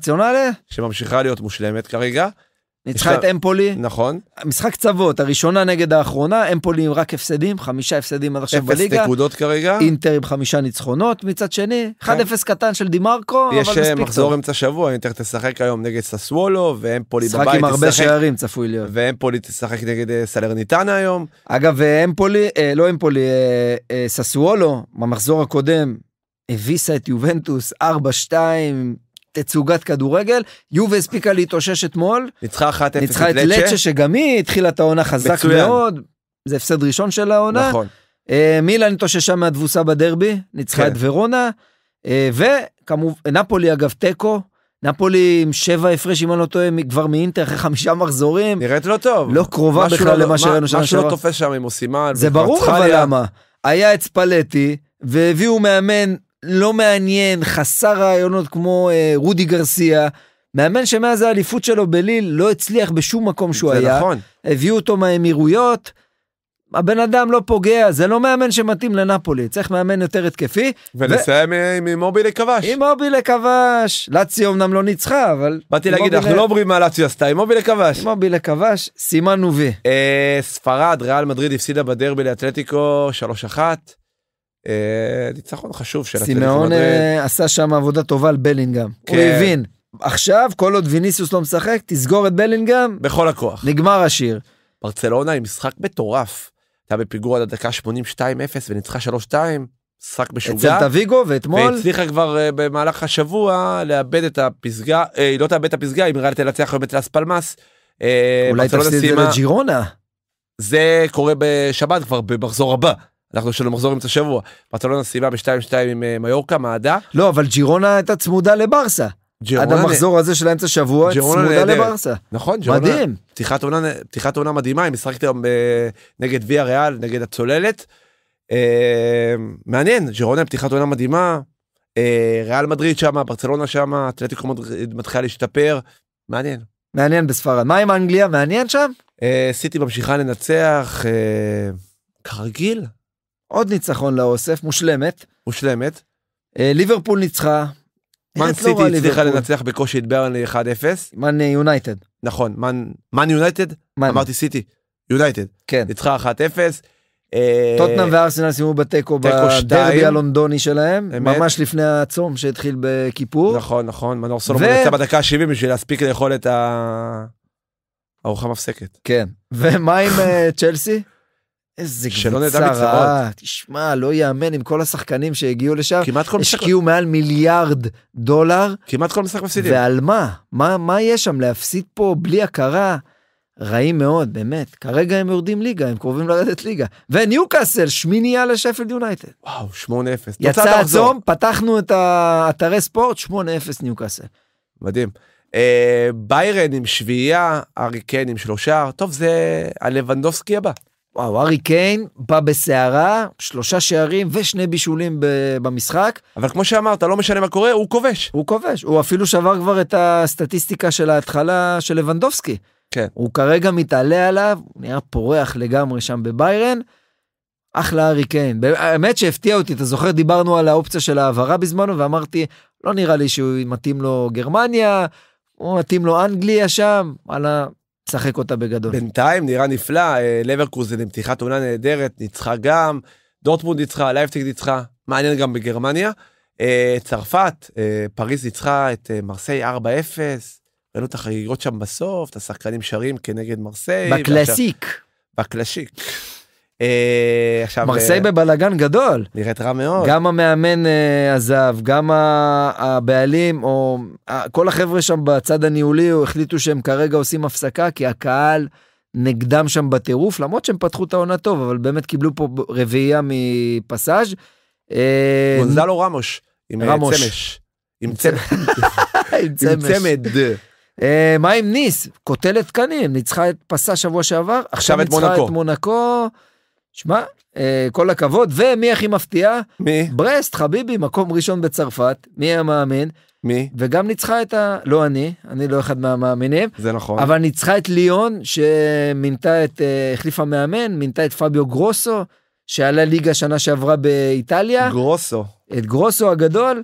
שממשיכה להיות מושלמת כרגע. ניצחה את אמפולי. נכון. משחק צוות, הראשונה נגד האחרונה, אמפולי עם רק הפסדים, חמישה הפסדים עד עכשיו בליגה. אפס נקודות כרגע. אינטר עם חמישה ניצחונות מצד שני, 1-0 כן. קטן של דימרקו, אבל מספיק אה, טוב. יש מחזור אמצע שבוע, אינטר תשחק היום נגד ססוולו, ואמפולי בבית תשחק. משחק עם הרבה שערים צפוי להיות. ואמפולי תשחק נגד אה, סלרניטנה היום. אגב, אה, אמפולי, לא אמפולי, ססוולו, במחזור הקודם, הביסה את יובנטוס 4-2. תצוגת כדורגל. יובה הספיקה להתאושש אתמול. ניצחה 1-0 את לצ'ה. ניצחה את לצ'ה שגם היא התחילה את העונה חזק מצוין. מאוד. זה הפסד ראשון של העונה. נכון. אה, מילאן התאוששה מהתבוסה בדרבי, ניצחה כן. את ורונה. אה, וכמובן, נפולי אגב תיקו, נפולי עם שבע הפרש, אם אני לא טועה, כבר מאינטר אחרי חמישה מחזורים. נראית לא טוב. לא קרובה בכלל לא, למה שראינו שם. משהו לא תופס שם עם אוסימן. זה ברור אבל למה. היה את ספלטי, והביאו מאמן לא מעניין, חסר רעיונות כמו אה, רודי גרסיה. מאמן שמאז האליפות שלו בליל לא הצליח בשום מקום שהוא היה. זה נכון. הביאו אותו מהאמירויות. הבן אדם לא פוגע, זה לא מאמן שמתאים לנפולי, צריך מאמן יותר התקפי. ולסיים ו... עם מובילי כבש. עם מובילי כבש, לאציו אמנם לא ניצחה, אבל... באתי להגיד, מובילי... אנחנו לא אומרים מה לאציו עשתה, עם מובילי כבש. עם מובילי כבש, סימנו וי. אה, ספרד, ריאל מדריד הפסידה בדרבי לאתלטיקו 3-1. אה, ניצחון חשוב של סימאון אה, עשה שם עבודה טובה על בלינגהם. הוא כן. הבין, עכשיו כל עוד ויניסיוס לא משחק, תסגור את בלינגהם. בכל הכוח. נגמר השיר. ברצלונה עם משחק מטורף. אתה בפיגור עד הדקה 82-0 וניצחה 3-2, משחק משוגע. אצל תביגו ואתמול. והצליחה כבר אה, במהלך השבוע לאבד את הפסגה, היא לא תאבד את הפסגה, היא מראה לתנצח היום את לאס פלמאס. אולי תפסיד את זה לג'ירונה. זה קורה בשבת כבר במחזור הבא. אנחנו של מחזור אמצע שבוע. ברצלונה סיימה ב-2-2 עם אה, מיורקה, מעדה. לא, אבל ג'ירונה הייתה צמודה לברסה. עד המחזור הזה של אמצע שבוע, צמודה לברסה. נכון, ג'ירונה. מדהים. פתיחת עונה, פתיחת עונה מדהימה, היא משחקת היום אה, נגד ויה ריאל, נגד הצוללת. אה, מעניין, ג'ירונה פתיחת עונה מדהימה. ריאל מדריד שמה, ברצלונה שמה, אתלטיקו מתחילה להשתפר. מעניין. מעניין בספרד. מה עם אנגליה? מעניין שם? סיטי ממשיכה לנצח. כרגיל, עוד ניצחון לאוסף, מושלמת. מושלמת. אה, ליברפול ניצחה. מן סיטי לא הצליחה לנצח בקושי את ברנלי 1-0. מן יונייטד. נכון, מן יונייטד? אמרתי סיטי. יונייטד. כן. ניצחה 1-0. אה, טוטנאם וארסנל סיימו בתיקו בדרבי הלונדוני שלהם, ממש לפני הצום שהתחיל בכיפור. נכון, נכון, מנור סולומון יצא בדקה ה-70 בשביל להספיק לאכול את הארוחה מפסקת. כן, ומה עם אה, צ'לסי? איזה קבוצה רעה, תשמע, לא יאמן עם כל השחקנים שהגיעו לשם, כמעט כל משחק, השקיעו מעל מיליארד דולר. כמעט כל משחק מפסידים. ועל מה? מה? מה יש שם להפסיד פה בלי הכרה? רעים מאוד, באמת. כרגע הם יורדים ליגה, הם קרובים לרדת ליגה. וניוקאסל, שמיניה לשפלד יונייטד. וואו, 8-0. יצא עצום, פתחנו את האתרי ספורט, 8-0 ניוקאסל. מדהים. אה, ביירן עם שביעייה, אריקן עם שלושה, טוב, זה הלבנדובסקי הבא. וואו, ארי קיין בא בסערה, שלושה שערים ושני בישולים ב- במשחק. אבל כמו שאמרת, לא משנה מה קורה, הוא כובש. הוא כובש, הוא אפילו שבר כבר את הסטטיסטיקה של ההתחלה של לבנדובסקי. כן. הוא כרגע מתעלה עליו, הוא נהיה פורח לגמרי שם בביירן. אחלה ארי קיין. האמת שהפתיע אותי, אתה זוכר, דיברנו על האופציה של העברה בזמנו, ואמרתי, לא נראה לי שהוא מתאים לו גרמניה, הוא מתאים לו אנגליה שם, על ה... שחק אותה בגדול. בינתיים נראה נפלא, אה, לברקוזן עם פתיחת עונה נהדרת, ניצחה גם, דורטמונד ניצחה, לייפטיק ניצחה, מעניין גם בגרמניה. אה, צרפת, אה, פריז ניצחה את מרסיי 4-0, ראינו את החגיגות שם בסוף, את השחקנים שרים כנגד מרסיי. בקלאסיק. ועכשיו, בקלאשיק. אה, עכשיו מרסיי אה, בבלאגן גדול נראית רע מאוד גם המאמן אה, עזב גם הבעלים או כל החבר'ה שם בצד הניהולי החליטו שהם כרגע עושים הפסקה כי הקהל נגדם שם בטירוף למרות שהם פתחו את העונה טוב אבל באמת קיבלו פה רביעייה מפסאז'. גונזלו רמוש [laughs] עם צמש. עם צמד. מה עם ניס? קוטלת קנים, ניצחה את פסה שבוע שעבר, עכשיו ניצחה את מונקו. שמע, אה, כל הכבוד, ומי הכי מפתיע? מי? ברסט, חביבי, מקום ראשון בצרפת, מי היה מאמן? מי? וגם ניצחה את ה... לא אני, אני לא אחד מהמאמינים. זה נכון. אבל ניצחה את ליאון, שמינתה את... אה, החליפה מאמן, מינתה את פביו גרוסו, שעלה ליגה שנה שעברה באיטליה. גרוסו. את גרוסו הגדול,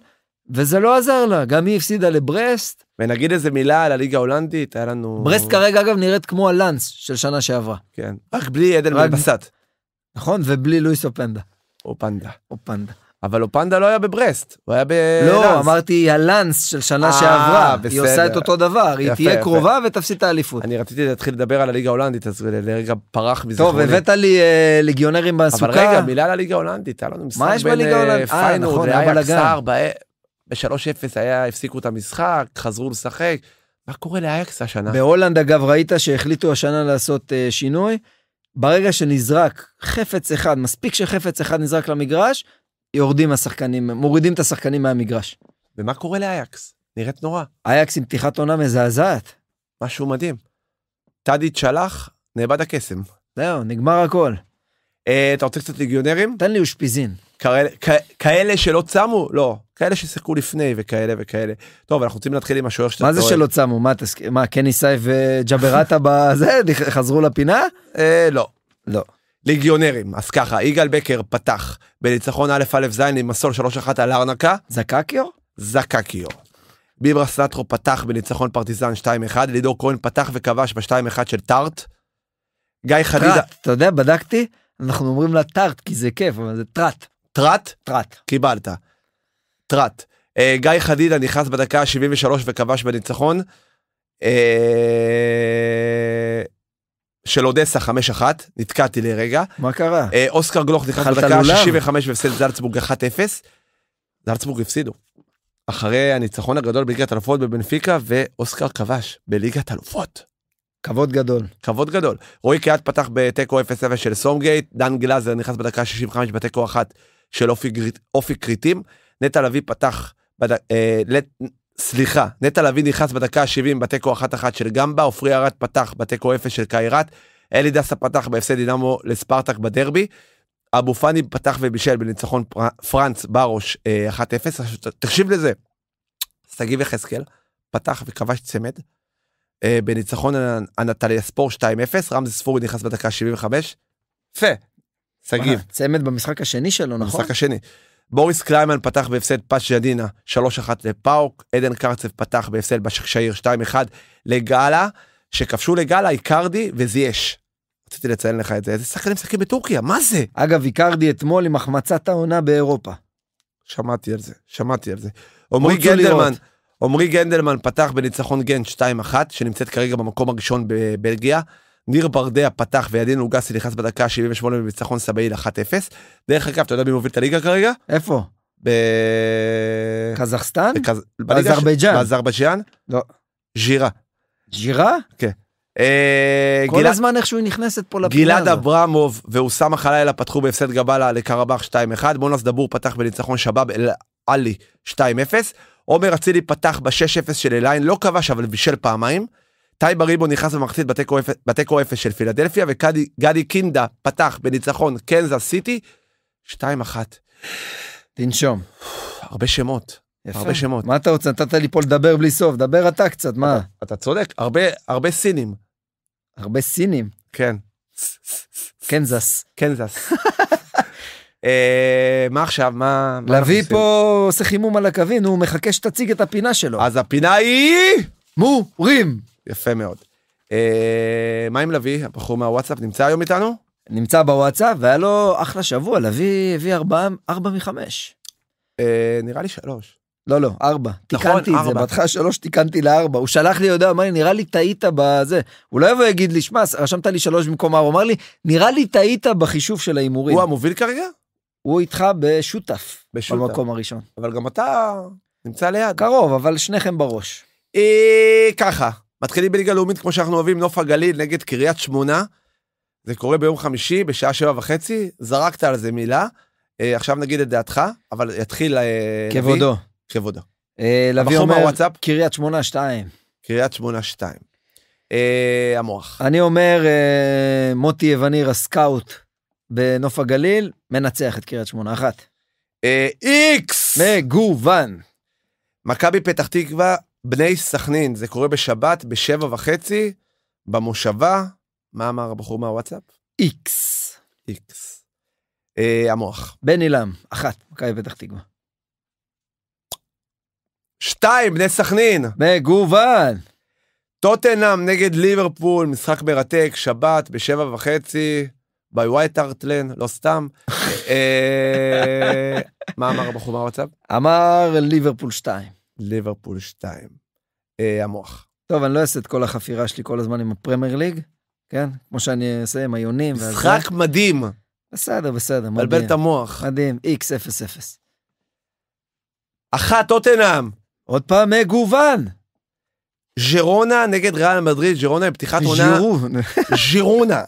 וזה לא עזר לה, גם היא הפסידה לברסט. ונגיד איזה מילה על הליגה ההולנדית, היה לנו... ברסט כרגע, אגב, נראית כמו הלאנס של שנה שעברה. כן, רק בלי עדן רק... בן בסט. נכון, ובלי לואיס אופנדה. אופנדה. אופנדה. אבל אופנדה לא היה בברסט, הוא היה לא, בלאנס. לא, אמרתי הלאנס של שנה 아, אה, שעברה, בסדר. היא עושה את אותו דבר, יפה, היא תהיה יפה. קרובה ותפסיד את האליפות. אני רציתי להתחיל לדבר על הליגה ההולנדית, אז לרגע פרח מזיכרוני. טוב, הבאת לי אה, ליגיונרים בסוכה. אבל רגע, מילה על הליגה ההולנדית, היה לנו משחק בין אה, אה, פיינורד, היה בלגן. ב-3-0 היה, הפסיקו את המשחק, חזרו לשחק. מה קורה לאייקס השנה? בהולנד אגב ראית שהחליטו השנה לעשות אה, שינוי, ברגע שנזרק חפץ אחד, מספיק שחפץ אחד נזרק למגרש, יורדים השחקנים, מורידים את השחקנים מהמגרש. ומה קורה לאייקס? נראית נורא. אייקס עם פתיחת עונה מזעזעת. משהו מדהים. טאדי צ'לח, נאבד הקסם. זהו, נגמר הכל. אה, אתה רוצה קצת ליגיונרים? תן לי אושפיזין. כאלה, כאלה שלא צמו, לא, כאלה ששיחקו לפני וכאלה וכאלה. טוב, אנחנו רוצים להתחיל עם השוער שאתה טועה. מה זה טועל. שלא צמו? מה, תס... מה קני סייף וג'בראטה בזה, [laughs] חזרו לפינה? אה, לא. לא. ליגיונרים, אז ככה, יגאל בקר פתח בניצחון א' א' ז' עם מסול 3-1 על ארנקה. זקקיו? זקקיו. ביברה סטרו פתח בניצחון פרטיזן 2-1, לידור כהן פתח וכבש ב-2-1 של טארט. גיא חדידה... אתה יודע, בדקתי, אנחנו אומרים לה טארט כי זה כיף, אבל זה טראט. טראט? טראט. קיבלת. טראט. אה, גיא חדידה נכנס בדקה ה-73 וכבש בניצחון. אה, של אודסה 5-1, נתקעתי לרגע. מה קרה? אה, אוסקר גלוך נכנס בדקה ה-65 והפסד זלצבורג 1-0. זלצבורג הפסידו. אחרי הניצחון הגדול בליגת אלופות בבנפיקה ואוסקר כבש בליגת אלופות. כבוד גדול. כבוד גדול. רועי קיאט פתח בתיקו 0-0 של סומגייט, דן גלאזר נכנס בדקה 65 בתיקו 1 של אופי, אופי כריתים. נטע לביא פתח, בד... אה, ל... סליחה, נטע לביא נכנס בדקה ה-70 בתיקו 1-1 של גמבה, עופרי ארד פתח בתיקו 0 של קיירת, אלי דסה פתח בהפסד דינמו לספרטק בדרבי, אבו פאני פתח ובישל בניצחון פר... פרנץ בראש אה, 1-0, תקשיב לזה, שגיב יחזקאל פתח וכבש צמד. אה, בניצחון הנטלי הספור 2-0, רמזי ספורי נכנס בדקה 75. יפה, שגיב. צמד במשחק השני שלו, נכון? במשחק השני. בוריס קליימן פתח בהפסד ג'דינה 3-1 לפאוק, עדן קרצב פתח בהפסד בשקשייר 2-1 לגאלה, שכבשו לגאלה איקרדי וזייש. רציתי לציין לך את זה, איזה שחקנים משחקים בטורקיה, מה זה? אגב, איקרדי אתמול עם החמצת העונה באירופה. שמעתי על זה, שמעתי על זה. עמרי גנדלמן, עמרי גנדלמן פתח בניצחון גן 2-1, שנמצאת כרגע במקום הראשון בבלגיה. ניר ברדע פתח וידין גסי נכנס בדקה 78 בניצחון סבאיל 1-0. דרך אגב, אתה יודע מי מוביל את הליגה כרגע? איפה? בקזחסטן? בקז... באזרבייג'אן. באזרבייג'אן? לא. ז'ירה. ז'ירה? כן. אה, כל הזמן איכשהו היא נכנסת פה לפינה גלעד הזאת. גלעד אברמוב ואוסאמה חלילה פתחו בהפסד גבלה לקרבאח 2-1, מונס דבור פתח בניצחון שבאב אל עלי 2-0, עומר אצילי פתח ב-6-0 של אליין, לא כבש אבל בישל פעמיים. טייבה ריבו נכנס במחצית בתיקו אפס של פילדלפיה, וגדי קינדה פתח בניצחון קנזס סיטי, 2-1. תנשום. הרבה שמות. יפה. הרבה שמות. מה אתה רוצה? נתת לי פה לדבר בלי סוף, דבר אתה קצת, מה? אתה, אתה צודק, הרבה, הרבה סינים. הרבה סינים? כן. קנזס. קנזס. [laughs] אה, מה עכשיו? מה... לביא פה עושה חימום על הקווים, הוא מחכה שתציג את הפינה שלו. אז הפינה היא... מורים. יפה מאוד. אה, מה עם לביא, הבחור מהוואטסאפ, נמצא היום איתנו? נמצא בוואטסאפ, והיה לו אחלה שבוע, לביא הביא ארבע, ארבע מחמש. אה, נראה לי שלוש. לא, לא, ארבע. נכון, תיקנתי ארבע. את זה, בהתחלה שלוש תיקנתי לארבע. הוא שלח לי יודע, אמר לי, נראה לי טעית בזה. הוא לא יבוא ויגיד לי, שמע, רשמת לי שלוש במקום ארבע. הוא אמר לי, נראה לי טעית בחישוב של ההימורים. הוא המוביל כרגע? הוא איתך בשותף, בשותף, במקום הראשון. אבל גם אתה נמצא ליד. קרוב, אבל שניכם בראש. אה, ככה, מתחילים בליגה לאומית כמו שאנחנו אוהבים, נוף הגליל נגד קריית שמונה. זה קורה ביום חמישי בשעה שבע וחצי, זרקת על זה מילה. אה, עכשיו נגיד את דעתך, אבל יתחיל... אה, כבודו. נביא, כבודו. אה, לביא אומר, הוואטסאפ. קריית שמונה שתיים. קריית שמונה שתיים. אה, המוח. אני אומר, אה, מוטי יווניר הסקאוט בנוף הגליל, מנצח את קריית שמונה אחת. אה, איקס! מגוון. מכבי פתח תקווה בני סכנין, זה קורה בשבת בשבע וחצי, במושבה, מה אמר הבחור מהוואטסאפ? איקס. איקס. אה, המוח. בן עילם, אחת, מכבי פתח תקווה. שתיים, בני סכנין. מגוון. טוטנאם נגד ליברפול, משחק מרתק, שבת בשבע וחצי, ווייט ארטלן, לא סתם. [laughs] אה, מה אמר הבחור מהוואטסאפ? אמר ליברפול שתיים. ליברפול 2. אה, המוח. טוב, אני לא אעשה את כל החפירה שלי כל הזמן עם הפרמייר ליג, כן? כמו שאני אעשה עם היונים. משחק מדהים. בסדר, בסדר, מדהים. בלבל את המוח. מדהים, איקס, אפס, אפס. אחת, אינם. עוד פעם, מגוון. ז'רונה נגד ריאל מדריד, ז'רונה עם פתיחת עונה. ז'רונה.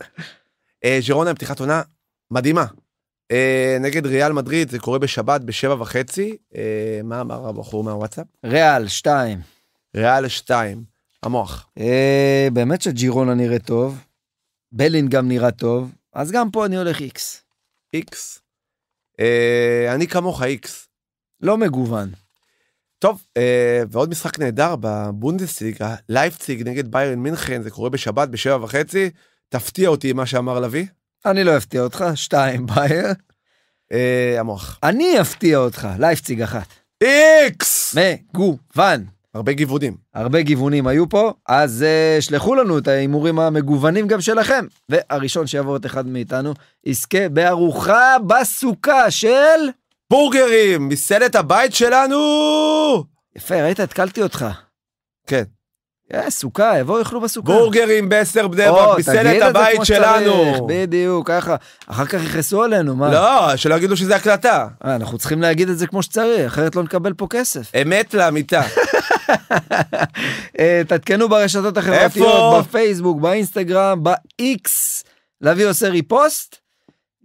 אה, ז'רונה עם פתיחת עונה מדהימה. אה, נגד ריאל מדריד, זה קורה בשבת בשבע וחצי. אה, מה אמר הבחור מהוואטסאפ? ריאל, שתיים. ריאל, שתיים. המוח. אה, באמת שג'ירונה נראה טוב, בלין גם נראה טוב, אז גם פה אני הולך איקס. איקס. אה, אני כמוך איקס. לא מגוון. טוב, אה, ועוד משחק נהדר בבונדסליגה, לייפציג נגד ביירן מינכן, זה קורה בשבת בשבע וחצי. תפתיע אותי עם מה שאמר לביא. אני לא אפתיע אותך, שתיים בייר. אה, המוח. אני אפתיע אותך, לייפציג אחת. איקס! מגוון. הרבה גיוונים. הרבה גיוונים היו פה, אז uh, שלחו לנו את ההימורים המגוונים גם שלכם. והראשון שיבוא את אחד מאיתנו יזכה בארוחה בסוכה של... בורגרים, מסעדת הבית שלנו! יפה, ראית? התקלתי אותך. כן. Yeah, אה, סוכה, יבואו יאכלו בסוכה. בורגרים בסר בני ברק, מסלת הבית שלנו. צריך, בדיוק, ככה. אחר כך יכעסו עלינו, מה? לא, שלא יגידו שזה הקלטה. אה, אנחנו צריכים להגיד את זה כמו שצריך, אחרת לא נקבל פה כסף. אמת לאמיתה. [laughs] אה, תעדכנו ברשתות החברתיות, בפייסבוק, באינסטגרם, באיקס. להביא עושה ריפוסט.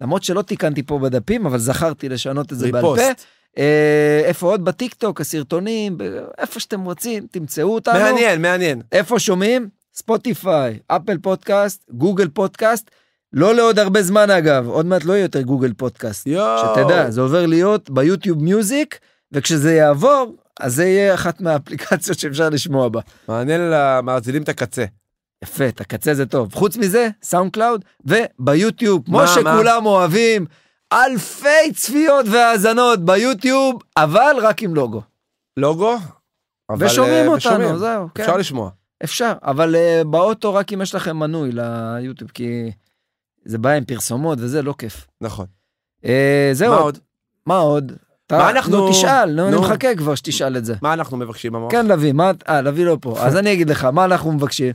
למרות שלא תיקנתי פה בדפים, אבל זכרתי לשנות את זה ריפוסט. בעל פה. אה, איפה עוד? בטיקטוק, הסרטונים, איפה שאתם רוצים, תמצאו אותנו. מעניין, מעניין. איפה שומעים? ספוטיפיי, אפל פודקאסט, גוגל פודקאסט. לא לעוד הרבה זמן אגב, עוד מעט לא יהיה יותר גוגל פודקאסט. יואו. שתדע, זה עובר להיות ביוטיוב מיוזיק, וכשזה יעבור, אז זה יהיה אחת מהאפליקציות שאפשר לשמוע בה. מעניין למאזינים את הקצה. יפה, את הקצה זה טוב. חוץ מזה, סאונד קלאוד, וביוטיוב, כמו מה, שכולם מה? אוהבים, אלפי צפיות והאזנות ביוטיוב, אבל רק עם לוגו. לוגו? אה, ושומעים אותנו, ושומעים. זהו. כן. אפשר לשמוע. אפשר, אבל uh, באוטו רק אם יש לכם מנוי ליוטיוב, כי זה בא עם פרסומות וזה לא כיף. נכון. Uh, אה, זהו. מה עוד? מה עוד? אתה, מה אנחנו... נו, תשאל, נו, אני מחכה כבר שתשאל את זה. מה אנחנו מבקשים, אמרת? כן, לביא, מה... אה, לביא לא פה. [laughs] אז אני אגיד לך, מה אנחנו מבקשים?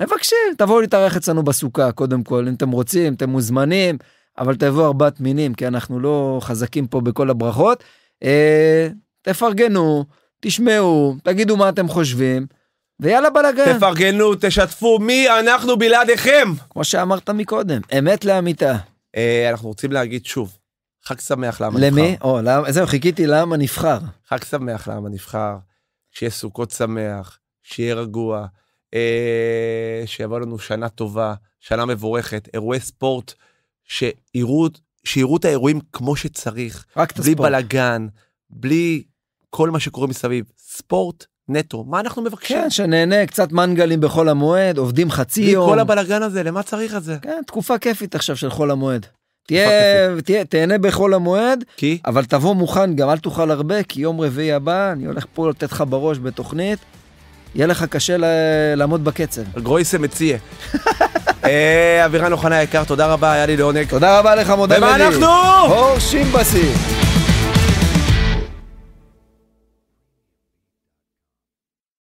מבקשים, תבואו להתארח אצלנו בסוכה, קודם כל, אם אתם רוצים, אתם מוזמנים. אבל תבוא ארבעת מינים, כי אנחנו לא חזקים פה בכל הברכות. אה, תפרגנו, תשמעו, תגידו מה אתם חושבים, ויאללה בלאגן. תפרגנו, תשתפו, מי אנחנו בלעדיכם? כמו שאמרת מקודם, אמת לאמיתה. אה, אנחנו רוצים להגיד שוב, חג שמח לעם הנבחר. למי? או, למ... זהו, חיכיתי לעם הנבחר. חג שמח לעם הנבחר, שיהיה סוכות שמח, שיהיה רגוע, אה, שיבוא לנו שנה טובה, שנה מבורכת, אירועי ספורט. שיראו, שיראו את האירועים כמו שצריך. רק את הספורט. בלי בלאגן, בלי כל מה שקורה מסביב. ספורט נטו, מה אנחנו מבקשים? כן, שנהנה, קצת מנגלים בחול המועד, עובדים חצי יום. כל הבלאגן הזה, למה צריך את זה? כן, תקופה כיפית עכשיו של חול המועד. תהיה, תהיה, תהנה בחול המועד, כי? אבל תבוא מוכן גם, אל תאכל הרבה, כי יום רביעי הבא אני הולך פה לתת לך בראש בתוכנית. יהיה לך קשה ל- לעמוד בקצב. גרויסה מציע. [laughs] אה, אבירן אוחנה יקר, תודה רבה, היה לי לעונג. תודה רבה לך, מודה ואנחנו? הורשים בסיס.